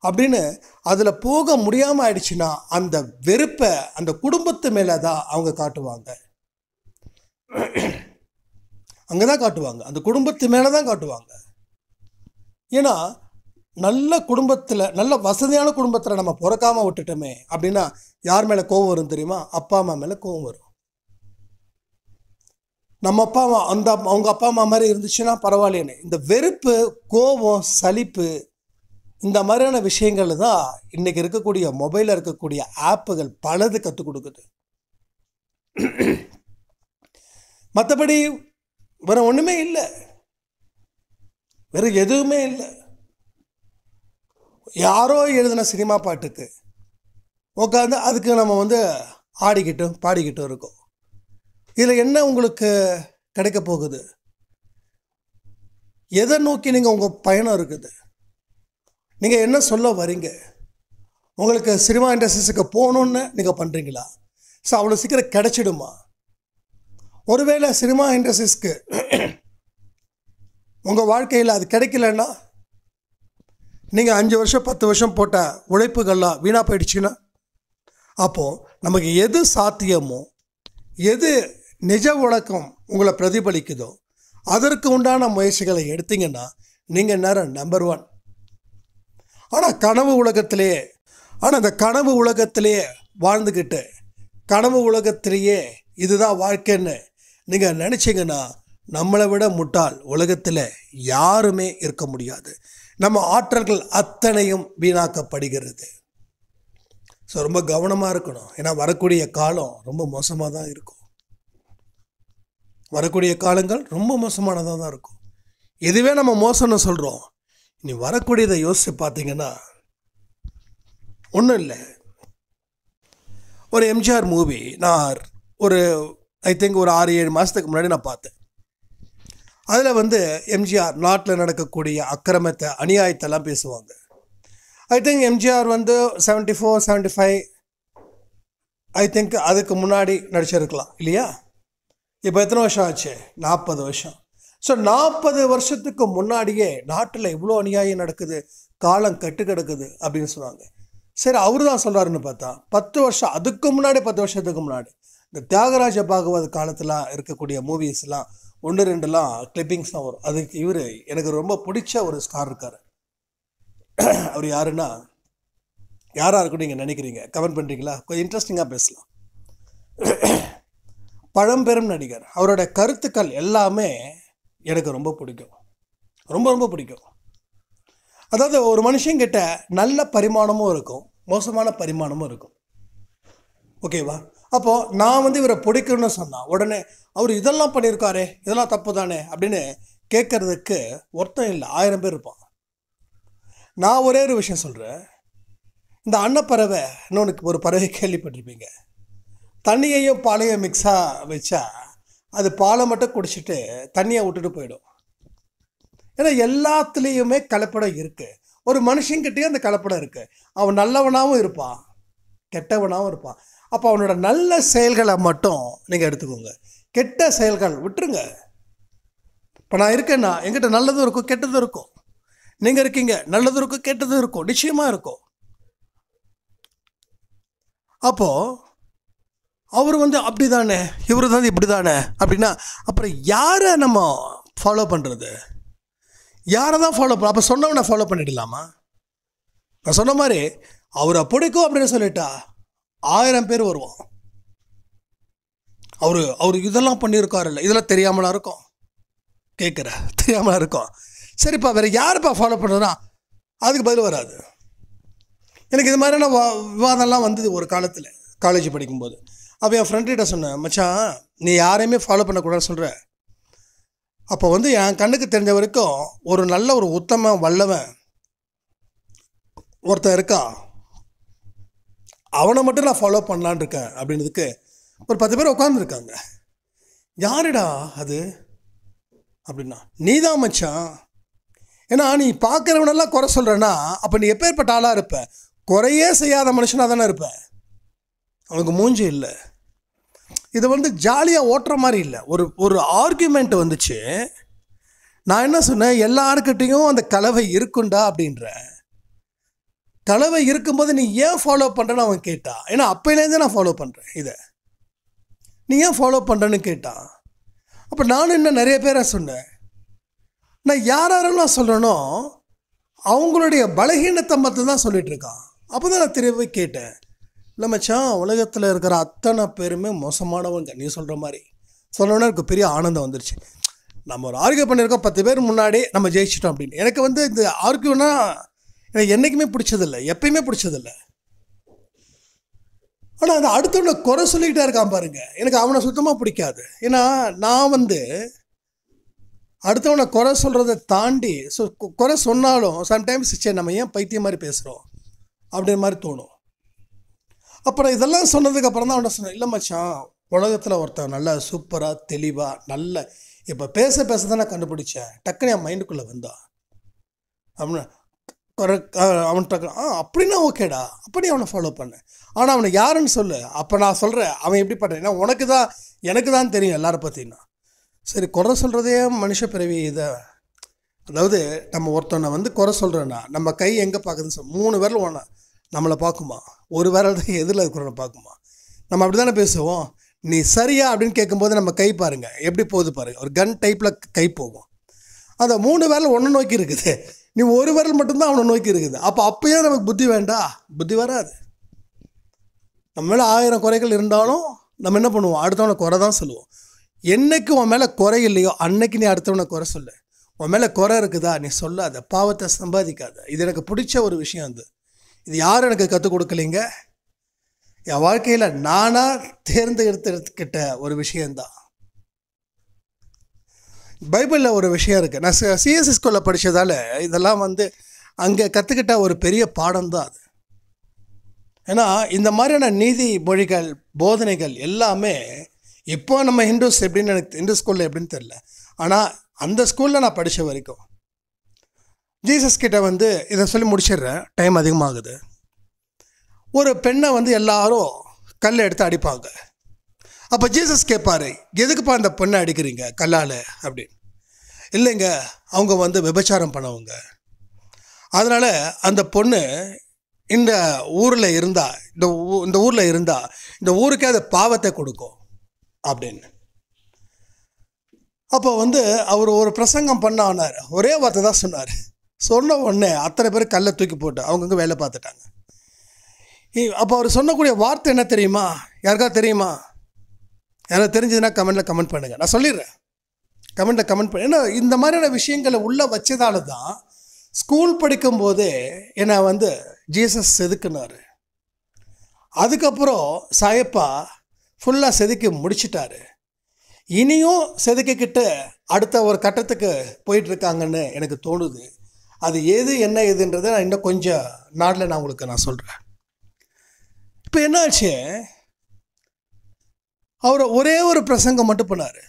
அப்படின்னு அதில் போக முடியாமல் ஆயிடுச்சுன்னா அந்த வெறுப்பை அந்த குடும்பத்து மேலே தான் அவங்க காட்டுவாங்க அங்கே தான் காட்டுவாங்க அந்த குடும்பத்து மேலே தான் காட்டுவாங்க ஏன்னா நல்ல குடும்பத்தில் நல்ல வசதியான குடும்பத்தில் நம்ம பிறக்காமல் விட்டுட்டோமே அப்படின்னா யார் மேலே கோவம் வரும் தெரியுமா அப்பா அம்மா மேலே கோவம் வரும் நம்ம அப்பா அம்மா அந்த அவங்க அப்பா அம்மா மாதிரி இருந்துச்சுன்னா பரவாயில்லையே இந்த வெறுப்பு கோபம் சலிப்பு இந்த மாதிரியான விஷயங்கள் தான் இன்றைக்கி இருக்கக்கூடிய மொபைலில் இருக்கக்கூடிய ஆப்புகள் பலது கற்றுக் கொடுக்குது மற்றபடி வேறு ஒன்றுமே இல்லை வேறு எதுவுமே இல்லை யாரோ எழுதின சினிமா பாட்டுக்கு உட்காந்து அதுக்கு நம்ம வந்து ஆடிக்கிட்டும் பாடிக்கிட்டும் இருக்கோம் இதில் என்ன உங்களுக்கு கிடைக்க போகுது எதை நோக்கி நீங்கள் உங்கள் பயணம் இருக்குது நீங்கள் என்ன சொல்ல வரீங்க உங்களுக்கு சினிமா இண்டஸ்ட்ரீஸுக்கு போகணுன்னு நீங்கள் பண்ணுறீங்களா ஸோ அவ்வளோ சீக்கிரம் கிடச்சிடுமா ஒருவேளை சினிமா இண்டஸ்ட்ரீஸ்க்கு உங்கள் வாழ்க்கையில் அது கிடைக்கலன்னா நீங்கள் அஞ்சு வருஷம் பத்து வருஷம் போட்ட உழைப்புகள்லாம் வீணாக போயிடுச்சுன்னா அப்போது நமக்கு எது சாத்தியமோ எது நிஜ உலகம் உங்களை பிரதிபலிக்குதோ அதற்கு உண்டான முயற்சிகளை எடுத்தீங்கன்னா நீங்கள் நேரம் நம்பர் ஒன் ஆனால் கனவு உலகத்திலேயே ஆனால் அந்த கனவு உலகத்திலேயே வாழ்ந்துக்கிட்டு கனவு உலகத்திலேயே இதுதான் வாழ்க்கைன்னு நீங்கள் நினச்சிங்கன்னா நம்மளை விட முட்டாள் உலகத்தில் யாருமே இருக்க முடியாது நம்ம ஆற்றல்கள் அத்தனையும் வீணாக்கப்படுகிறது ஸோ ரொம்ப கவனமாக இருக்கணும் ஏன்னா வரக்கூடிய காலம் ரொம்ப மோசமாக தான் இருக்கும் வரக்கூடிய காலங்கள் ரொம்ப மோசமானதாக தான் இருக்கும் இதுவே நம்ம மோசம்னு சொல்கிறோம் இனி வரக்கூடியதை யோசித்து பார்த்தீங்கன்னா ஒன்றும் இல்லை ஒரு எம்ஜிஆர் மூவி நான் ஒரு ஐ திங்க் ஒரு ஆறு ஏழு மாதத்துக்கு முன்னாடி நான் பார்த்தேன் அதில் வந்து எம்ஜிஆர் நாட்டில் நடக்கக்கூடிய அக்கிரமத்தை அநியாயத்தெல்லாம் பேசுவாங்க ஐ திங்க் எம்ஜிஆர் வந்து seventy four seventy five I think அதுக்கு முன்னாடி நடிச்சிருக்கலாம் இல்லையா இப்போ எத்தனை வருஷம் ஆச்சு நாற்பது வருஷம் ஸோ நாற்பது வருஷத்துக்கு முன்னாடியே நாட்டில் இவ்வளோ அநியாயம் நடக்குது காலம் கட்டு கிடக்குது அப்படின்னு சொன்னாங்க சரி அவர் தான் சொல்கிறாருன்னு பார்த்தா பத்து வருஷம் அதுக்கு முன்னாடி பத்து வருஷத்துக்கு முன்னாடி இந்த தியாகராஜ பாகவத் காலத்தில் இருக்கக்கூடிய மூவிஸ்லாம் ஒன்று ரெண்டுலாம் கிளிப்பிங்ஸ் தான் வரும் அதுக்கு இவர் எனக்கு ரொம்ப பிடிச்ச ஒரு ஸ்டார் இருக்கார் அவர் யாருன்னா யாராக இருக்கும் நீங்கள் நினைக்கிறீங்க கமெண்ட் பண்ணுறீங்களா கொஞ்சம் இன்ட்ரெஸ்டிங்காக பேசலாம் பழம்பெரும் நடிகர் அவரோட கருத்துக்கள் எல்லாமே எனக்கு ரொம்ப பிடிக்கும் ரொம்ப ரொம்ப பிடிக்கும் அதாவது ஒரு மனுஷங்கிட்ட நல்ல பரிமாணமும் இருக்கும் மோசமான பரிமாணமும் இருக்கும் ஓகேவா அப்போது நான் வந்து இவரை பிடிக்கணும்னு சொன்னால் உடனே அவர் இதெல்லாம் பண்ணியிருக்காரே இதெல்லாம் தப்பு தானே அப்படின்னு கேட்குறதுக்கு ஒருத்தன் இல்லை ஆயிரம் பேர் இருப்பான் நான் ஒரே ஒரு விஷயம் சொல்கிறேன் இந்த அன்னப்பறவை இன்னொன்று ஒரு பறவை கேள்விப்பட்டிருப்பீங்க தண்ணியையும் பாலையும் மிக்ஸாக வச்சா அது பாலை மட்டும் குடிச்சிட்டு தண்ணியை விட்டுட்டு போயிடும் ஏன்னா எல்லாத்துலேயுமே கலப்படம் இருக்குது ஒரு மனுஷங்கிட்டேயும் அந்த கலப்படம் இருக்குது அவன் நல்லவனாகவும் இருப்பான் கெட்டவனாகவும் இருப்பான் அப்போ அவனோட நல்ல செயல்களை மட்டும் நீங்கள் எடுத்துக்கோங்க கெட்ட செயல்கள் விட்டுருங்க இப்போ நான் இருக்கேன்னா எங்கிட்ட நல்லதும் இருக்கும் கெட்டதும் இருக்கும் நீங்கள் இருக்கீங்க நல்லதும் இருக்கும் கெட்டதும் இருக்கும் நிச்சயமாக இருக்கும் அப்போது அவர் வந்து அப்படி தானே இவர் தான் இப்படி தானே அப்படின்னா அப்புறம் யாரை நம்ம ஃபாலோ பண்ணுறது யாரை தான் ஃபாலோ பண்ண அப்போ சொன்னவனை ஃபாலோ பண்ணிடலாமா நான் சொன்ன மாதிரி அவரை பிடிக்கும் அப்படின்னு சொல்லிட்டா ஆயிரம் பேர் வருவான் அவர் அவர் இதெல்லாம் பண்ணியிருக்காரு இல்லை இதெல்லாம் தெரியாமலாம் இருக்கும் கேட்குற [LAUGHS] தெரியாமலாம் இருக்கும் சரிப்பா வேறு யாருப்பா ஃபாலோ பண்ணுறதுனா அதுக்கு பதில் வராது எனக்கு இது மாதிரியான விவாதம்லாம் வந்தது ஒரு காலத்தில் காலேஜ் படிக்கும்போது அப்போ என் ஃப்ரெண்ட்கிட்ட சொன்னேன் மச்சான் நீ யாரையுமே ஃபாலோ பண்ணக்கூடாதுன்னு சொல்கிற அப்போ வந்து என் கண்ணுக்கு தெரிஞ்ச வரைக்கும் ஒரு நல்ல ஒரு உத்தம வல்லவன் ஒருத்தன் இருக்கா அவனை மட்டும் நான் ஃபாலோ பண்ணலான் இருக்கேன் அப்படின்றதுக்கு ஒரு பத்து பேர் உட்காந்துருக்காங்க யாருடா அது அப்படின்னா நீ தான் மச்சான் ஏன்னா நீ பார்க்குறவனெல்லாம் குறை சொல்கிறனா அப்போ நீ எப்பேற்பட்ட ஆளாக இருப்ப குறையே செய்யாத மனுஷனாக தானே இருப்ப அவனுக்கு மூஞ்சி இல்லை இது வந்து ஜாலியாக ஓட்டுற மாதிரி இல்லை ஒரு ஒரு ஆர்கியூமெண்ட் வந்துச்சு நான் என்ன சொன்னேன் எல்லாருக்கிட்டேயும் அந்த கலவை இருக்குண்டா அப்படின்ற கலவை இருக்கும்போது நீ ஏன் ஃபாலோ பண்ணுறேன்னு அவன் கேட்டா ஏன்னா அப்போலேருந்தே நான் ஃபாலோ பண்ணுறேன் இதை நீ ஏன் ஃபாலோ பண்ணுறேன்னு கேட்டான் அப்போ நானும் இன்னும் நிறைய பேரை சொன்னேன் நான் யாரெல்லாம் சொல்கிறேனோ அவங்களுடைய பலகீனத்தை மட்டும்தான் சொல்லிகிட்ருக்கான் அப்போ தான் நான் திரும்பி கேட்டேன் இல்லை மச்சான் உலகத்தில் இருக்கிற அத்தனை பேருமே மோசமானவங்க நீ சொல்கிற மாதிரி சொல்லணும்னா எனக்கு பெரிய ஆனந்தம் வந்துருச்சு நம்ம ஒரு ஆர்கியூ பண்ணியிருக்கோம் பத்து பேர் முன்னாடி நம்ம ஜெயிச்சிட்டோம் அப்படின்னு எனக்கு வந்து இந்த ஆர்கியூனா எனக்கு என்றைக்குமே பிடிச்சதில்லை எப்பயுமே பிடிச்சதில்லை ஆனால் அந்த அடுத்தவனை குறை சொல்லிக்கிட்டே இருக்கான் பாருங்கள் எனக்கு அவனை சுத்தமாக பிடிக்காது ஏன்னா நான் வந்து அடுத்தவனை குறை சொல்கிறத தாண்டி ஸோ குறை சொன்னாலும் சம்டைம்ஸ் சரி நம்ம ஏன் பைத்தியம் மாதிரி பேசுகிறோம் அப்படின்ற மாதிரி தோணும் அப்புறம் இதெல்லாம் சொன்னதுக்கப்புறம் தான் அவனை சொன்னேன் இல்லை மச்சான் உலகத்தில் ஒருத்தன் நல்லா சூப்பராக தெளிவாக நல்ல இப்போ பேச பேச தான் நான் கண்டுபிடிச்சேன் டக்குன்னு என் மைண்டுக்குள்ளே வந்தான் அப்படின்னா அவன்கிட்ட அவன் ஆ அப்படின்னா ஓகேடா அப்போ நீ அவனை ஃபாலோ பண்ண ஆனால் அவனை யாருன்னு சொல்லு அப்போ நான் சொல்கிறேன் அவன் எப்படி பண்ணுறேன்னா உனக்கு தான் எனக்கு தான் தெரியும் எல்லாரும் பார்த்தீங்கன்னா சரி குறை சொல்கிறதே மனுஷ பிறவி இதை அதாவது நம்ம ஒருத்தனை வந்து குறை சொல்கிறேன்னா நம்ம கை எங்கே பார்க்குதுன்னு சொல்லு மூணு விரல் ஒன்று நம்மளை பார்க்குமா ஒரு விரல் தான் எதில் இருக்கிறவனை பார்க்குமா நம்ம அப்படி தானே பேசுவோம் நீ சரியா அப்படின்னு கேட்கும்போது நம்ம கை பாருங்கள் எப்படி போகுது பாருங்கள் ஒரு கன் டைப்பில் கை போகும் அந்த மூணு வேலை ஒன்று நோக்கி இருக்குது நீ ஒரு விரல் மட்டும்தான் அவனை நோக்கி இருக்குது அப்போ அப்பயே நமக்கு புத்தி வேண்டாம் புத்தி வராது நம்ம மேலே ஆயிரம் குறைகள் இருந்தாலும் நம்ம என்ன பண்ணுவோம் அடுத்தவனை குறை தான் சொல்லுவோம் என்னைக்கு உன் மேலே குறை இல்லையோ அன்னைக்கு நீ அடுத்தவனை குறை சொல்லு உன் மேலே குறை இருக்குதா நீ சொல்லாத பாவத்தை சம்பாதிக்காத இது எனக்கு பிடிச்ச ஒரு விஷயம் அது இது யார் எனக்கு கற்றுக் கொடுக்கலைங்க என் வாழ்க்கையில் நானாக தேர்ந்தெடுத்துக்கிட்ட ஒரு விஷயந்தான் பைபிளில் ஒரு விஷயம் இருக்குது நான் சிஎஸ்எஸ் ஸ்கூலில் படித்ததால் இதெல்லாம் வந்து அங்கே கற்றுக்கிட்ட ஒரு பெரிய பாடம் தான் அது ஏன்னா இந்த மாதிரியான நீதி மொழிகள் போதனைகள் எல்லாமே இப்போ நம்ம ஹிந்துஸ் எப்படின்னு எனக்கு ஹிந்து ஸ்கூலில் எப்படின்னு தெரில ஆனால் அந்த ஸ்கூலில் நான் படித்த வரைக்கும் ஜீசஸ் கிட்ட வந்து இதை சொல்லி முடிச்சிடுறேன் டைம் அதிகமாகுது ஒரு பெண்ணை வந்து எல்லாரும் கல் எடுத்து அடிப்பாங்க அப்போ ஜீசஸ் கேட்பார் எதுக்குப்பா அந்த பொண்ணை அடிக்கிறீங்க கல்லால் அப்படின்னு இல்லைங்க அவங்க வந்து விபச்சாரம் பண்ணவங்க அதனால் அந்த பொண்ணு இந்த ஊரில் இருந்தால் இந்த ஊ இந்த ஊரில் இருந்தால் இந்த ஊருக்கே அது பாவத்தை கொடுக்கும் அப்படின்னு அப்போ வந்து அவர் ஒரு பிரசங்கம் பண்ணார் ஒரே வார்த்தை தான் சொன்னார் சொன்ன உடனே அத்தனை பேர் கல்லை தூக்கி போட்டு அவங்கவுங்க வேலை பார்த்துட்டாங்க அப்போ அவர் சொன்னக்கூடிய வார்த்தை என்ன தெரியுமா யாருக்கா தெரியுமா ஏன்னா தெரிஞ்சதுன்னா கமெண்ட்டில் கமெண்ட் பண்ணுங்கள் நான் சொல்லிடுறேன் கமெண்ட்டில் கமெண்ட் பண்ணு ஏன்னா இந்த மாதிரியான விஷயங்களை உள்ளே வச்சதால தான் ஸ்கூல் படிக்கும்போதே என்னை வந்து ஜீசஸ் செதுக்குனார் அதுக்கப்புறம் சாயப்பா ஃபுல்லாக செதுக்கி முடிச்சிட்டாரு இனியும் செதுக்கிக்கிட்டு அடுத்த ஒரு கட்டத்துக்கு போயிட்டுருக்காங்கன்னு எனக்கு தோணுது அது எது என்ன எதுன்றதை நான் இன்னும் கொஞ்சம் நாளில் நான் உங்களுக்கு நான் சொல்கிறேன் இப்போ என்னாச்சு அவர் ஒரே ஒரு பிரசங்கம் மட்டும் பண்ணார்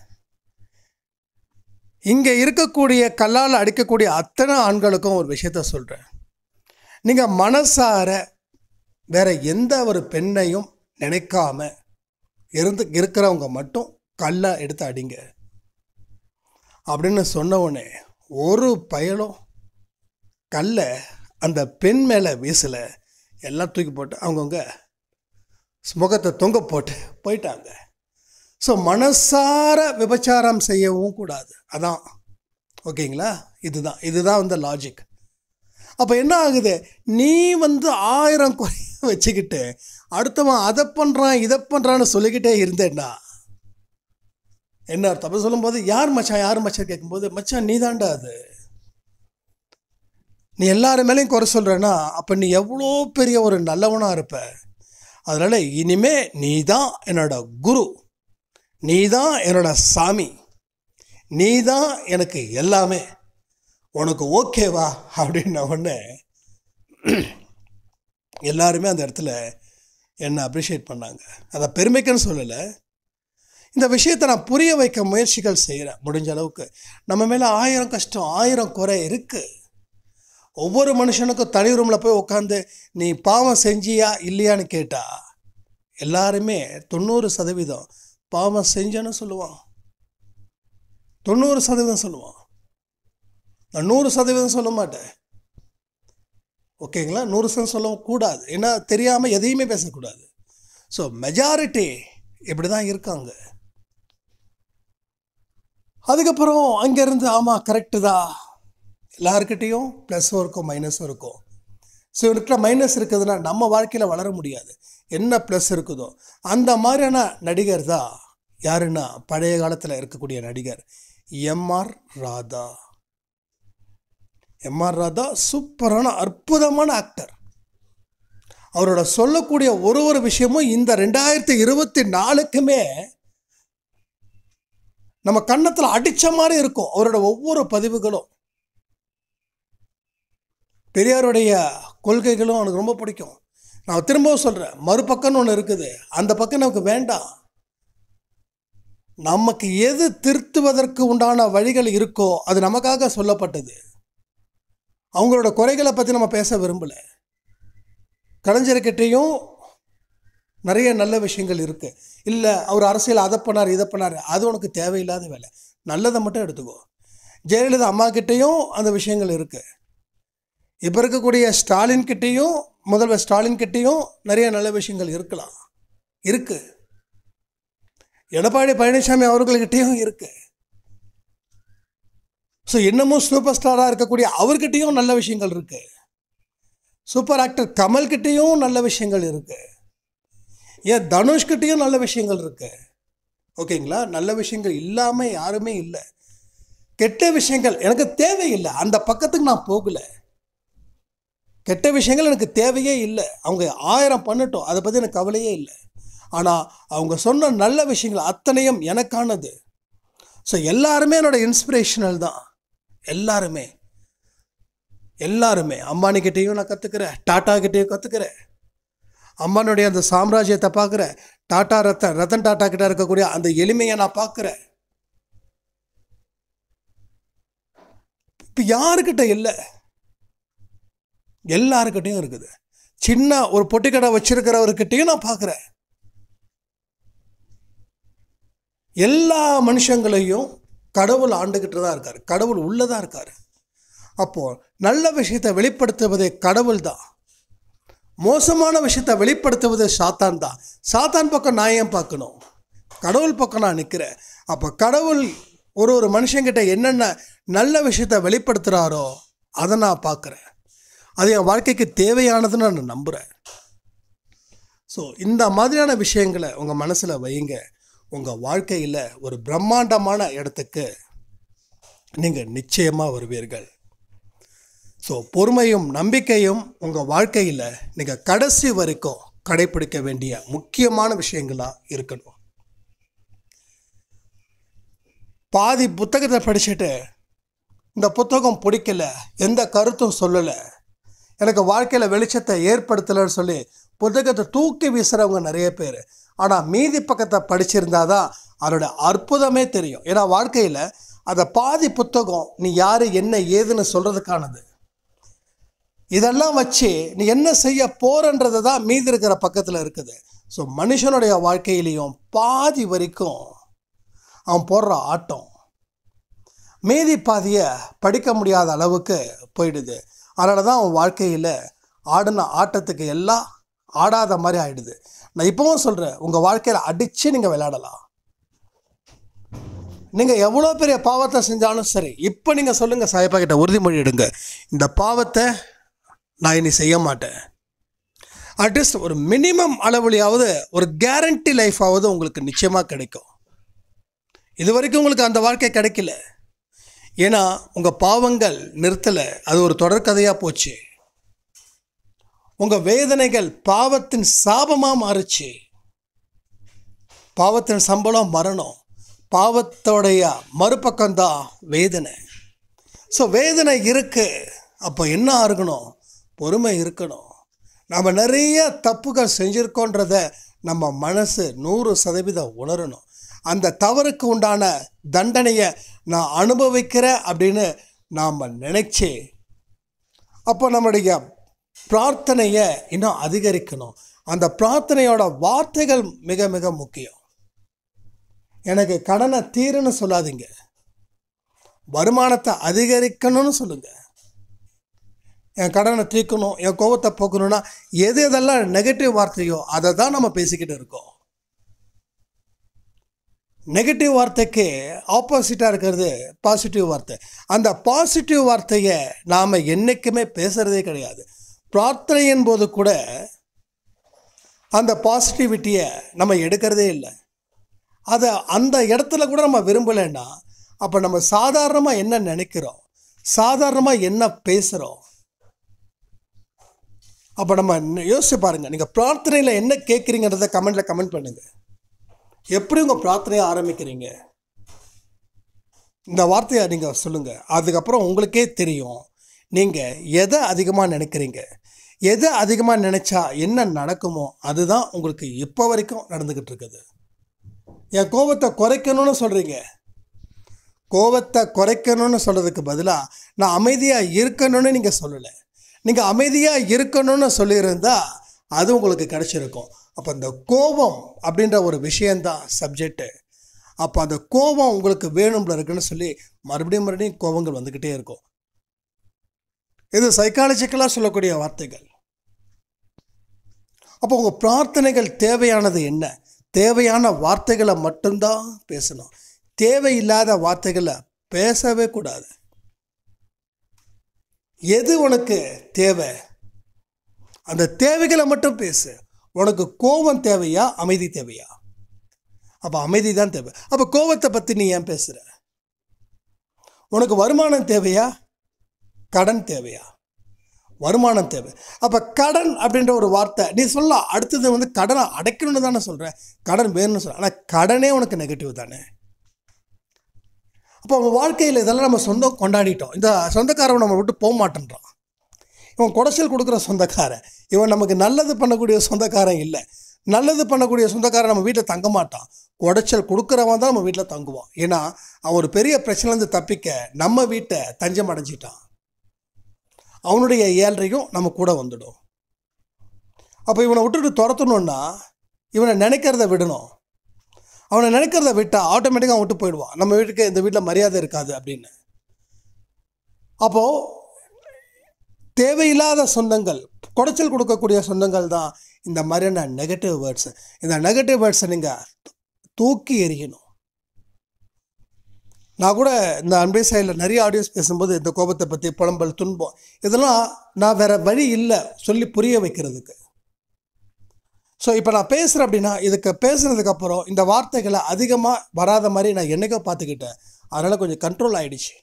இங்கே இருக்கக்கூடிய கல்லால் அடிக்கக்கூடிய அத்தனை ஆண்களுக்கும் ஒரு விஷயத்த சொல்கிறேன் நீங்கள் மனசார வேறு எந்த ஒரு பெண்ணையும் நினைக்காம இருந்து இருக்கிறவங்க மட்டும் கல்லை எடுத்து அடிங்க அப்படின்னு சொன்ன உடனே ஒரு பயலும் கல்லை அந்த பெண் மேலே வீசலை எல்லாம் தூக்கி போட்டு அவங்கவுங்க முகத்தை தொங்க போட்டு போயிட்டாங்க ஸோ மனசார விபச்சாரம் செய்யவும் கூடாது அதான் ஓகேங்களா இதுதான் இதுதான் வந்து லாஜிக் அப்போ என்ன ஆகுது நீ வந்து ஆயிரம் குறைய வச்சுக்கிட்டு அடுத்தவன் அதை பண்ணுறான் இதை பண்ணுறான்னு சொல்லிக்கிட்டே இருந்தேன்னா என்ன அர்த்தம் அப்போ சொல்லும்போது யார் மச்சான் யார் மச்சான் கேட்கும்போது மச்சான் நீ தாண்டா அது நீ எல்லாரு மேலேயும் குறை சொல்கிறேன்னா அப்போ நீ எவ்வளோ பெரிய ஒரு நல்லவனாக இருப்ப அதனால் இனிமே நீ தான் என்னோட குரு நீ தான் என்னோட சாமி நீ தான் எனக்கு எல்லாமே உனக்கு ஓகேவா அப்படின்ன உடனே எல்லாருமே அந்த இடத்துல என்னை அப்ரிஷியேட் பண்ணாங்க அதை பெருமைக்குன்னு சொல்லலை இந்த விஷயத்தை நான் புரிய வைக்க முயற்சிகள் செய்கிறேன் முடிஞ்ச அளவுக்கு நம்ம மேலே ஆயிரம் கஷ்டம் ஆயிரம் குறை இருக்குது ஒவ்வொரு மனுஷனுக்கும் தனி ரூமில் போய் உட்காந்து நீ பாவம் செஞ்சியா இல்லையான்னு கேட்டால் எல்லாருமே தொண்ணூறு சதவீதம் பாவம் செஞ்சேன்னு சொல்லுவான் தொண்ணூறு சதவீதம் சொல்லுவான் நான் நூறு சதவீதம் சொல்ல மாட்டேன் ஓகேங்களா நூறு சதவீதம் சொல்லக்கூடாது ஏன்னா தெரியாமல் எதையுமே பேசக்கூடாது ஸோ மெஜாரிட்டி இப்படி தான் இருக்காங்க அதுக்கப்புறம் அங்கேருந்து ஆமாம் கரெக்டு தான் எல்லாருக்கிட்டேயும் ப்ளஸ்ஸும் இருக்கும் மைனஸும் இருக்கும் ஸோ இருக்கிற மைனஸ் இருக்குதுன்னா நம்ம வாழ்க்கையில் வளர முடியாது என்ன ப்ளஸ் இருக்குதோ அந்த மாதிரியான நடிகர் தான் யாருன்னா பழைய காலத்தில் இருக்கக்கூடிய நடிகர் எம்ஆர் ராதா எம்ஆர் ராதா சூப்பரான அற்புதமான ஆக்டர் அவரோட சொல்லக்கூடிய ஒரு ஒரு விஷயமும் இந்த ரெண்டாயிரத்தி இருபத்தி நாலுக்குமே நம்ம கன்னத்தில் அடித்த மாதிரி இருக்கும் அவரோட ஒவ்வொரு பதிவுகளும் பெரியாருடைய கொள்கைகளும் அவனுக்கு ரொம்ப பிடிக்கும் நான் திரும்பவும் சொல்கிறேன் மறுபக்கம்னு ஒன்று இருக்குது அந்த பக்கம் நமக்கு வேண்டாம் நமக்கு எது திருத்துவதற்கு உண்டான வழிகள் இருக்கோ அது நமக்காக சொல்லப்பட்டது அவங்களோட குறைகளை பற்றி நம்ம பேச விரும்பலை கலைஞர்கிட்டையும் நிறைய நல்ல விஷயங்கள் இருக்குது இல்லை அவர் அரசியல் அதை பண்ணார் இதை பண்ணார் அது உனக்கு தேவையில்லாத வேலை நல்லதை மட்டும் எடுத்துக்கோ ஜெயலலிதா அம்மா கிட்டேயும் அந்த விஷயங்கள் இருக்குது இப்போ இருக்கக்கூடிய ஸ்டாலின் கிட்டேயும் முதல்வர் ஸ்டாலின் கிட்டேயும் நிறைய நல்ல விஷயங்கள் இருக்கலாம் இருக்குது எடப்பாடி பழனிசாமி அவர்கள்கிட்டையும் இருக்கு ஸோ இன்னமும் சூப்பர் ஸ்டாராக இருக்கக்கூடிய அவர்கிட்டையும் நல்ல விஷயங்கள் இருக்கு சூப்பர் ஆக்டர் கமல்கிட்டையும் நல்ல விஷயங்கள் இருக்கு ஏன் தனுஷ்கிட்டையும் நல்ல விஷயங்கள் இருக்கு ஓகேங்களா நல்ல விஷயங்கள் இல்லாமல் யாருமே இல்லை கெட்ட விஷயங்கள் எனக்கு தேவையில்லை அந்த பக்கத்துக்கு நான் போகலை கெட்ட விஷயங்கள் எனக்கு தேவையே இல்லை அவங்க ஆயிரம் பண்ணட்டும் அதை பற்றி எனக்கு கவலையே இல்லை ஆனால் அவங்க சொன்ன நல்ல விஷயங்கள் அத்தனையும் எனக்கானது ஸோ எல்லாருமே என்னோடய இன்ஸ்பிரேஷனல் தான் எல்லாருமே எல்லாருமே அம்பானிக்கிட்டேயும் நான் கற்றுக்கிறேன் டாட்டாக்கிட்டேயும் கற்றுக்கிறேன் அம்பானுடைய அந்த சாம்ராஜ்யத்தை பார்க்குறேன் டாட்டா ரத்தன் ரத்தன் டாட்டா கிட்ட இருக்கக்கூடிய அந்த எளிமையை நான் பார்க்குறேன் இப்போ யாருக்கிட்ட இல்லை எல்லாருக்கிட்டையும் இருக்குது சின்ன ஒரு பொட்டிக்கடை வச்சுருக்கிறவர்கிட்டையும் நான் பார்க்குறேன் எல்லா மனுஷங்களையும் கடவுள் ஆண்டுக்கிட்டு தான் இருக்கார் கடவுள் உள்ளே தான் இருக்கார் அப்போது நல்ல விஷயத்தை வெளிப்படுத்துவதே கடவுள் தான் மோசமான விஷயத்தை வெளிப்படுத்துவது சாத்தான் தான் சாத்தான் பக்கம் நான் ஏன் பார்க்கணும் கடவுள் பக்கம் நான் நிற்கிறேன் அப்போ கடவுள் ஒரு ஒரு மனுஷங்கிட்ட என்னென்ன நல்ல விஷயத்தை வெளிப்படுத்துகிறாரோ அதை நான் பார்க்குறேன் அது என் வாழ்க்கைக்கு தேவையானதுன்னு நான் நம்புகிறேன் ஸோ இந்த மாதிரியான விஷயங்களை உங்கள் மனசில் வையுங்க உங்கள் வாழ்க்கையில் ஒரு பிரம்மாண்டமான இடத்துக்கு நீங்கள் நிச்சயமாக வருவீர்கள் ஸோ பொறுமையும் நம்பிக்கையும் உங்கள் வாழ்க்கையில் நீங்கள் கடைசி வரைக்கும் கடைபிடிக்க வேண்டிய முக்கியமான விஷயங்களாக இருக்கணும் பாதி புத்தகத்தை படிச்சுட்டு இந்த புத்தகம் பிடிக்கல எந்த கருத்தும் சொல்லலை எனக்கு வாழ்க்கையில் வெளிச்சத்தை ஏற்படுத்தலைன்னு சொல்லி புத்தகத்தை தூக்கி வீசுகிறவங்க நிறைய பேர் ஆனால் மீதி பக்கத்தை படிச்சிருந்தா தான் அதோட அற்புதமே தெரியும் ஏன்னா வாழ்க்கையில் அந்த பாதி புத்தகம் நீ யார் என்ன ஏதுன்னு சொல்கிறதுக்கானது இதெல்லாம் வச்சு நீ என்ன செய்ய போகிறன்றது தான் மீதி இருக்கிற பக்கத்தில் இருக்குது ஸோ மனுஷனுடைய வாழ்க்கையிலையும் பாதி வரைக்கும் அவன் போடுற ஆட்டம் மீதி பாதியை படிக்க முடியாத அளவுக்கு போயிடுது அதனால தான் அவன் வாழ்க்கையில் ஆடின ஆட்டத்துக்கு எல்லாம் ஆடாத மாதிரி ஆயிடுது நான் இப்போவும் சொல்கிறேன் உங்கள் வாழ்க்கையில் அடித்து நீங்கள் விளையாடலாம் நீங்கள் எவ்வளோ பெரிய பாவத்தை செஞ்சாலும் சரி இப்போ நீங்கள் சொல்லுங்கள் சாயப்பா கிட்ட உறுதிமொழி எடுங்க இந்த பாவத்தை நான் இனி செய்ய மாட்டேன் அட்லீஸ்ட் ஒரு மினிமம் அளவுலையாவது ஒரு கேரண்டி லைஃபாவது உங்களுக்கு நிச்சயமாக கிடைக்கும் இது வரைக்கும் உங்களுக்கு அந்த வாழ்க்கை கிடைக்கல ஏன்னா உங்கள் பாவங்கள் நிறுத்தலை அது ஒரு தொடர்கதையாக போச்சு உங்கள் வேதனைகள் பாவத்தின் சாபமாக மாறுச்சு பாவத்தின் சம்பளம் மரணம் பாவத்தோடைய மறுபக்கம்தான் வேதனை ஸோ வேதனை இருக்குது அப்போ என்ன இருக்கணும் பொறுமை இருக்கணும் நம்ம நிறைய தப்புகள் செஞ்சுருக்கோன்றத நம்ம மனசு நூறு சதவீதம் உணரணும் அந்த தவறுக்கு உண்டான தண்டனையை நான் அனுபவிக்கிறேன் அப்படின்னு நாம் நினச்சி அப்போ நம்முடைய பிரார்த்தனையை இன்னும் அதிகரிக்கணும் அந்த பிரார்த்தனையோட வார்த்தைகள் மிக மிக முக்கியம் எனக்கு கடனை தீருன்னு சொல்லாதீங்க வருமானத்தை அதிகரிக்கணும்னு சொல்லுங்கள் என் கடனை தீர்க்கணும் என் கோபத்தை போக்கணும்னா எது எதெல்லாம் நெகட்டிவ் வார்த்தையோ அதை தான் நம்ம பேசிக்கிட்டு இருக்கோம் நெகட்டிவ் வார்த்தைக்கு ஆப்போசிட்டாக இருக்கிறது பாசிட்டிவ் வார்த்தை அந்த பாசிட்டிவ் வார்த்தையை நாம் என்றைக்குமே பேசுகிறதே கிடையாது பிரார்த்தனையின் போது கூட அந்த பாசிட்டிவிட்டியை நம்ம எடுக்கிறதே இல்லை அதை அந்த இடத்துல கூட நம்ம விரும்பலைன்னா அப்போ நம்ம சாதாரணமாக என்ன நினைக்கிறோம் சாதாரணமாக என்ன பேசுகிறோம் அப்போ நம்ம யோசிச்சு பாருங்கள் நீங்கள் பிரார்த்தனையில் என்ன கேட்குறீங்கிறத கமெண்ட்டில் கமெண்ட் பண்ணுங்கள் எப்படி உங்கள் பிரார்த்தனையை ஆரம்பிக்கிறீங்க இந்த வார்த்தையை நீங்கள் சொல்லுங்கள் அதுக்கப்புறம் உங்களுக்கே தெரியும் நீங்கள் எதை அதிகமாக நினைக்கிறீங்க எதை அதிகமாக நினச்சா என்ன நடக்குமோ அதுதான் உங்களுக்கு இப்போ வரைக்கும் நடந்துக்கிட்டு இருக்குது என் கோபத்தை குறைக்கணும்னு சொல்கிறீங்க கோபத்தை குறைக்கணும்னு சொல்கிறதுக்கு பதிலாக நான் அமைதியாக இருக்கணும்னு நீங்கள் சொல்லலை நீங்கள் அமைதியாக இருக்கணும்னு சொல்லியிருந்தால் அது உங்களுக்கு கிடச்சிருக்கும் அப்போ இந்த கோபம் அப்படின்ற ஒரு விஷயந்தான் சப்ஜெக்டு அப்போ அந்த கோபம் உங்களுக்கு வேணும்ல இருக்குன்னு சொல்லி மறுபடியும் மறுபடியும் கோபங்கள் வந்துக்கிட்டே இருக்கும் இது சைக்காலஜிக்கலாக சொல்லக்கூடிய வார்த்தைகள் அப்போ உங்கள் பிரார்த்தனைகள் தேவையானது என்ன தேவையான வார்த்தைகளை மட்டும்தான் பேசணும் தேவையில்லாத வார்த்தைகளை பேசவே கூடாது எது உனக்கு தேவை அந்த தேவைகளை மட்டும் பேசு உனக்கு கோபம் தேவையா அமைதி தேவையா அப்போ அமைதி தான் தேவை அப்போ கோபத்தை பற்றி நீ ஏன் பேசுகிற உனக்கு வருமானம் தேவையா கடன் தேவையா வருமானம் தேவை அப்போ கடன் அப்படின்ற ஒரு வார்த்தை நீ சொல்ல அடுத்தது வந்து கடனை அடைக்கணும்னு தானே சொல்கிற கடன் வேணும்னு சொல்கிறேன் ஆனால் கடனே உனக்கு நெகட்டிவ் தானே அப்போ அவன் வாழ்க்கையில் இதெல்லாம் நம்ம சொந்தம் கொண்டாடிட்டோம் இந்த சொந்தக்காரன் நம்ம விட்டு போக மாட்டேன்றான் இவன் குடைச்சல் கொடுக்குற சொந்தக்காரன் இவன் நமக்கு நல்லது பண்ணக்கூடிய சொந்தக்காரன் இல்லை நல்லது பண்ணக்கூடிய சொந்தக்காரன் நம்ம வீட்டில் தங்க மாட்டான் உடைச்சல் கொடுக்குறவன் தான் நம்ம வீட்டில் தங்குவான் ஏன்னா அவன் ஒரு பெரிய பிரச்சனைலேருந்து தப்பிக்க நம்ம வீட்டை தஞ்சம் அடைஞ்சிட்டான் அவனுடைய ஏழ்றையும் நம்ம கூட வந்துடும் அப்போ இவனை விட்டுட்டு துரத்தணுன்னா இவனை நினைக்கிறத விடணும் அவனை நினைக்கிறத விட்டால் ஆட்டோமேட்டிக்காக விட்டு போயிடுவான் நம்ம வீட்டுக்கு இந்த வீட்டில் மரியாதை இருக்காது அப்படின்னு அப்போது தேவையில்லாத சொந்தங்கள் குடைச்சல் கொடுக்கக்கூடிய சொந்தங்கள் தான் இந்த மாதிரியான நெகட்டிவ் வேர்ட்ஸு இந்த நெகட்டிவ் வேர்ட்ஸை நீங்கள் தூக்கி எறியணும் நான் கூட இந்த அன்பை சாயில் நிறைய ஆடியோஸ் பேசும்போது இந்த கோபத்தை பற்றி புலம்பல் துன்பம் இதெல்லாம் நான் வேற வழி இல்லை சொல்லி புரிய வைக்கிறதுக்கு ஸோ இப்போ நான் பேசுகிறேன் அப்படின்னா இதுக்கு பேசுனதுக்கப்புறம் இந்த வார்த்தைகளை அதிகமாக வராத மாதிரி நான் என்னைக்கோ பார்த்துக்கிட்டேன் அதனால் கொஞ்சம் கண்ட்ரோல் ஆகிடுச்சு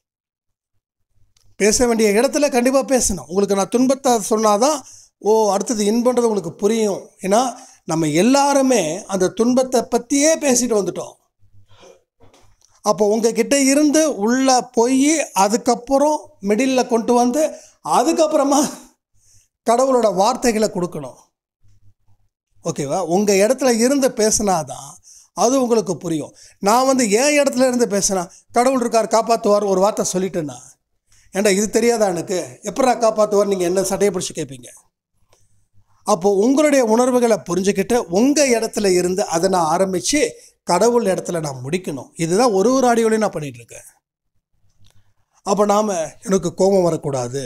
பேச வேண்டிய இடத்துல கண்டிப்பாக பேசணும் உங்களுக்கு நான் துன்பத்தை சொன்னால் தான் ஓ அடுத்தது இன்பன்றது உங்களுக்கு புரியும் ஏன்னா நம்ம எல்லாருமே அந்த துன்பத்தை பற்றியே பேசிட்டு வந்துட்டோம் அப்போ உங்ககிட்ட இருந்து உள்ளே போய் அதுக்கப்புறம் மிடிலில் கொண்டு வந்து அதுக்கப்புறமா கடவுளோட வார்த்தைகளை கொடுக்கணும் ஓகேவா உங்கள் இடத்துல இருந்து பேசுனாதான் அது உங்களுக்கு புரியும் நான் வந்து என் இடத்துல இருந்து பேசுனா கடவுள் இருக்கார் காப்பாற்றுவார் ஒரு வார்த்தை சொல்லிட்டேன்னா ஏண்டா இது தெரியாதா எனக்கு எப்படா காப்பாற்றுவார் நீங்கள் என்ன சட்டையை பிடிச்சி கேட்பீங்க அப்போது உங்களுடைய உணர்வுகளை புரிஞ்சுக்கிட்டு உங்கள் இடத்துல இருந்து அதை நான் ஆரம்பித்து கடவுள் இடத்துல நான் முடிக்கணும் இதுதான் ஒரு ஒரு ஆடியோலையும் நான் பண்ணிகிட்ருக்கேன் அப்போ நாம் எனக்கு கோபம் வரக்கூடாது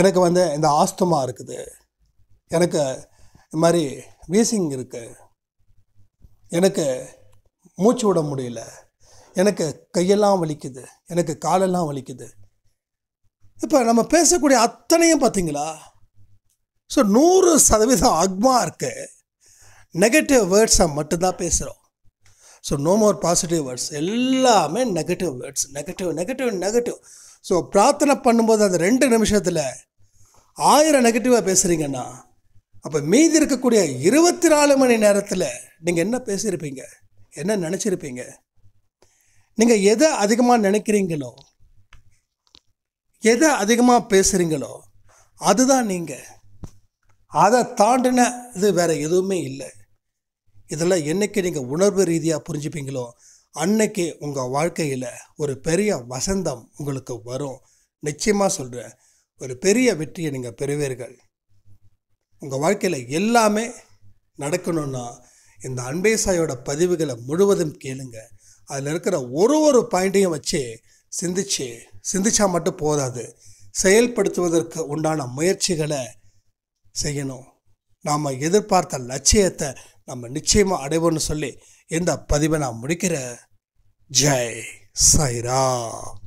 எனக்கு வந்து இந்த ஆஸ்துமா இருக்குது எனக்கு இது மாதிரி வீசிங் இருக்குது எனக்கு மூச்சு விட முடியல எனக்கு கையெல்லாம் வலிக்குது எனக்கு காலெல்லாம் வலிக்குது இப்போ நம்ம பேசக்கூடிய அத்தனையும் பார்த்தீங்களா ஸோ நூறு சதவீதம் அக்மா இருக்குது நெகட்டிவ் வேர்ட்ஸை மட்டும்தான் பேசுகிறோம் so no more positive words எல்லாமே negative words negative negative negative so பிரார்த்தனை பண்ணும்போது அந்த ரெண்டு நிமிஷத்தில் ஆயிரம் நெகட்டிவாக பேசுகிறீங்கன்னா அப்போ மீதி இருக்கக்கூடிய இருபத்தி நாலு மணி நேரத்தில் நீங்கள் என்ன பேசியிருப்பீங்க என்ன நினச்சிருப்பீங்க நீங்கள் எதை அதிகமாக நினைக்கிறீங்களோ எதை அதிகமாக பேசுகிறீங்களோ அதுதான் நீங்கள் அதை தாண்டின இது வேறு எதுவுமே இல்லை இதெல்லாம் என்றைக்கு நீங்கள் உணர்வு ரீதியாக புரிஞ்சுப்பீங்களோ அன்னைக்கு உங்கள் வாழ்க்கையில் ஒரு பெரிய வசந்தம் உங்களுக்கு வரும் நிச்சயமாக சொல்கிறேன் ஒரு பெரிய வெற்றியை நீங்கள் பெறுவீர்கள் உங்கள் வாழ்க்கையில் எல்லாமே நடக்கணும்னா இந்த அன்பேசாயோட பதிவுகளை முழுவதும் கேளுங்க அதில் இருக்கிற ஒரு ஒரு பாயிண்ட்டையும் வச்சு சிந்திச்சு சிந்திச்சா மட்டும் போதாது செயல்படுத்துவதற்கு உண்டான முயற்சிகளை செய்யணும் நாம் எதிர்பார்த்த லட்சியத்தை நம்ம நிச்சயமாக அடைவோம்னு சொல்லி இந்த பதிவை நான் முடிக்கிற ஜெய் சாய்ராம்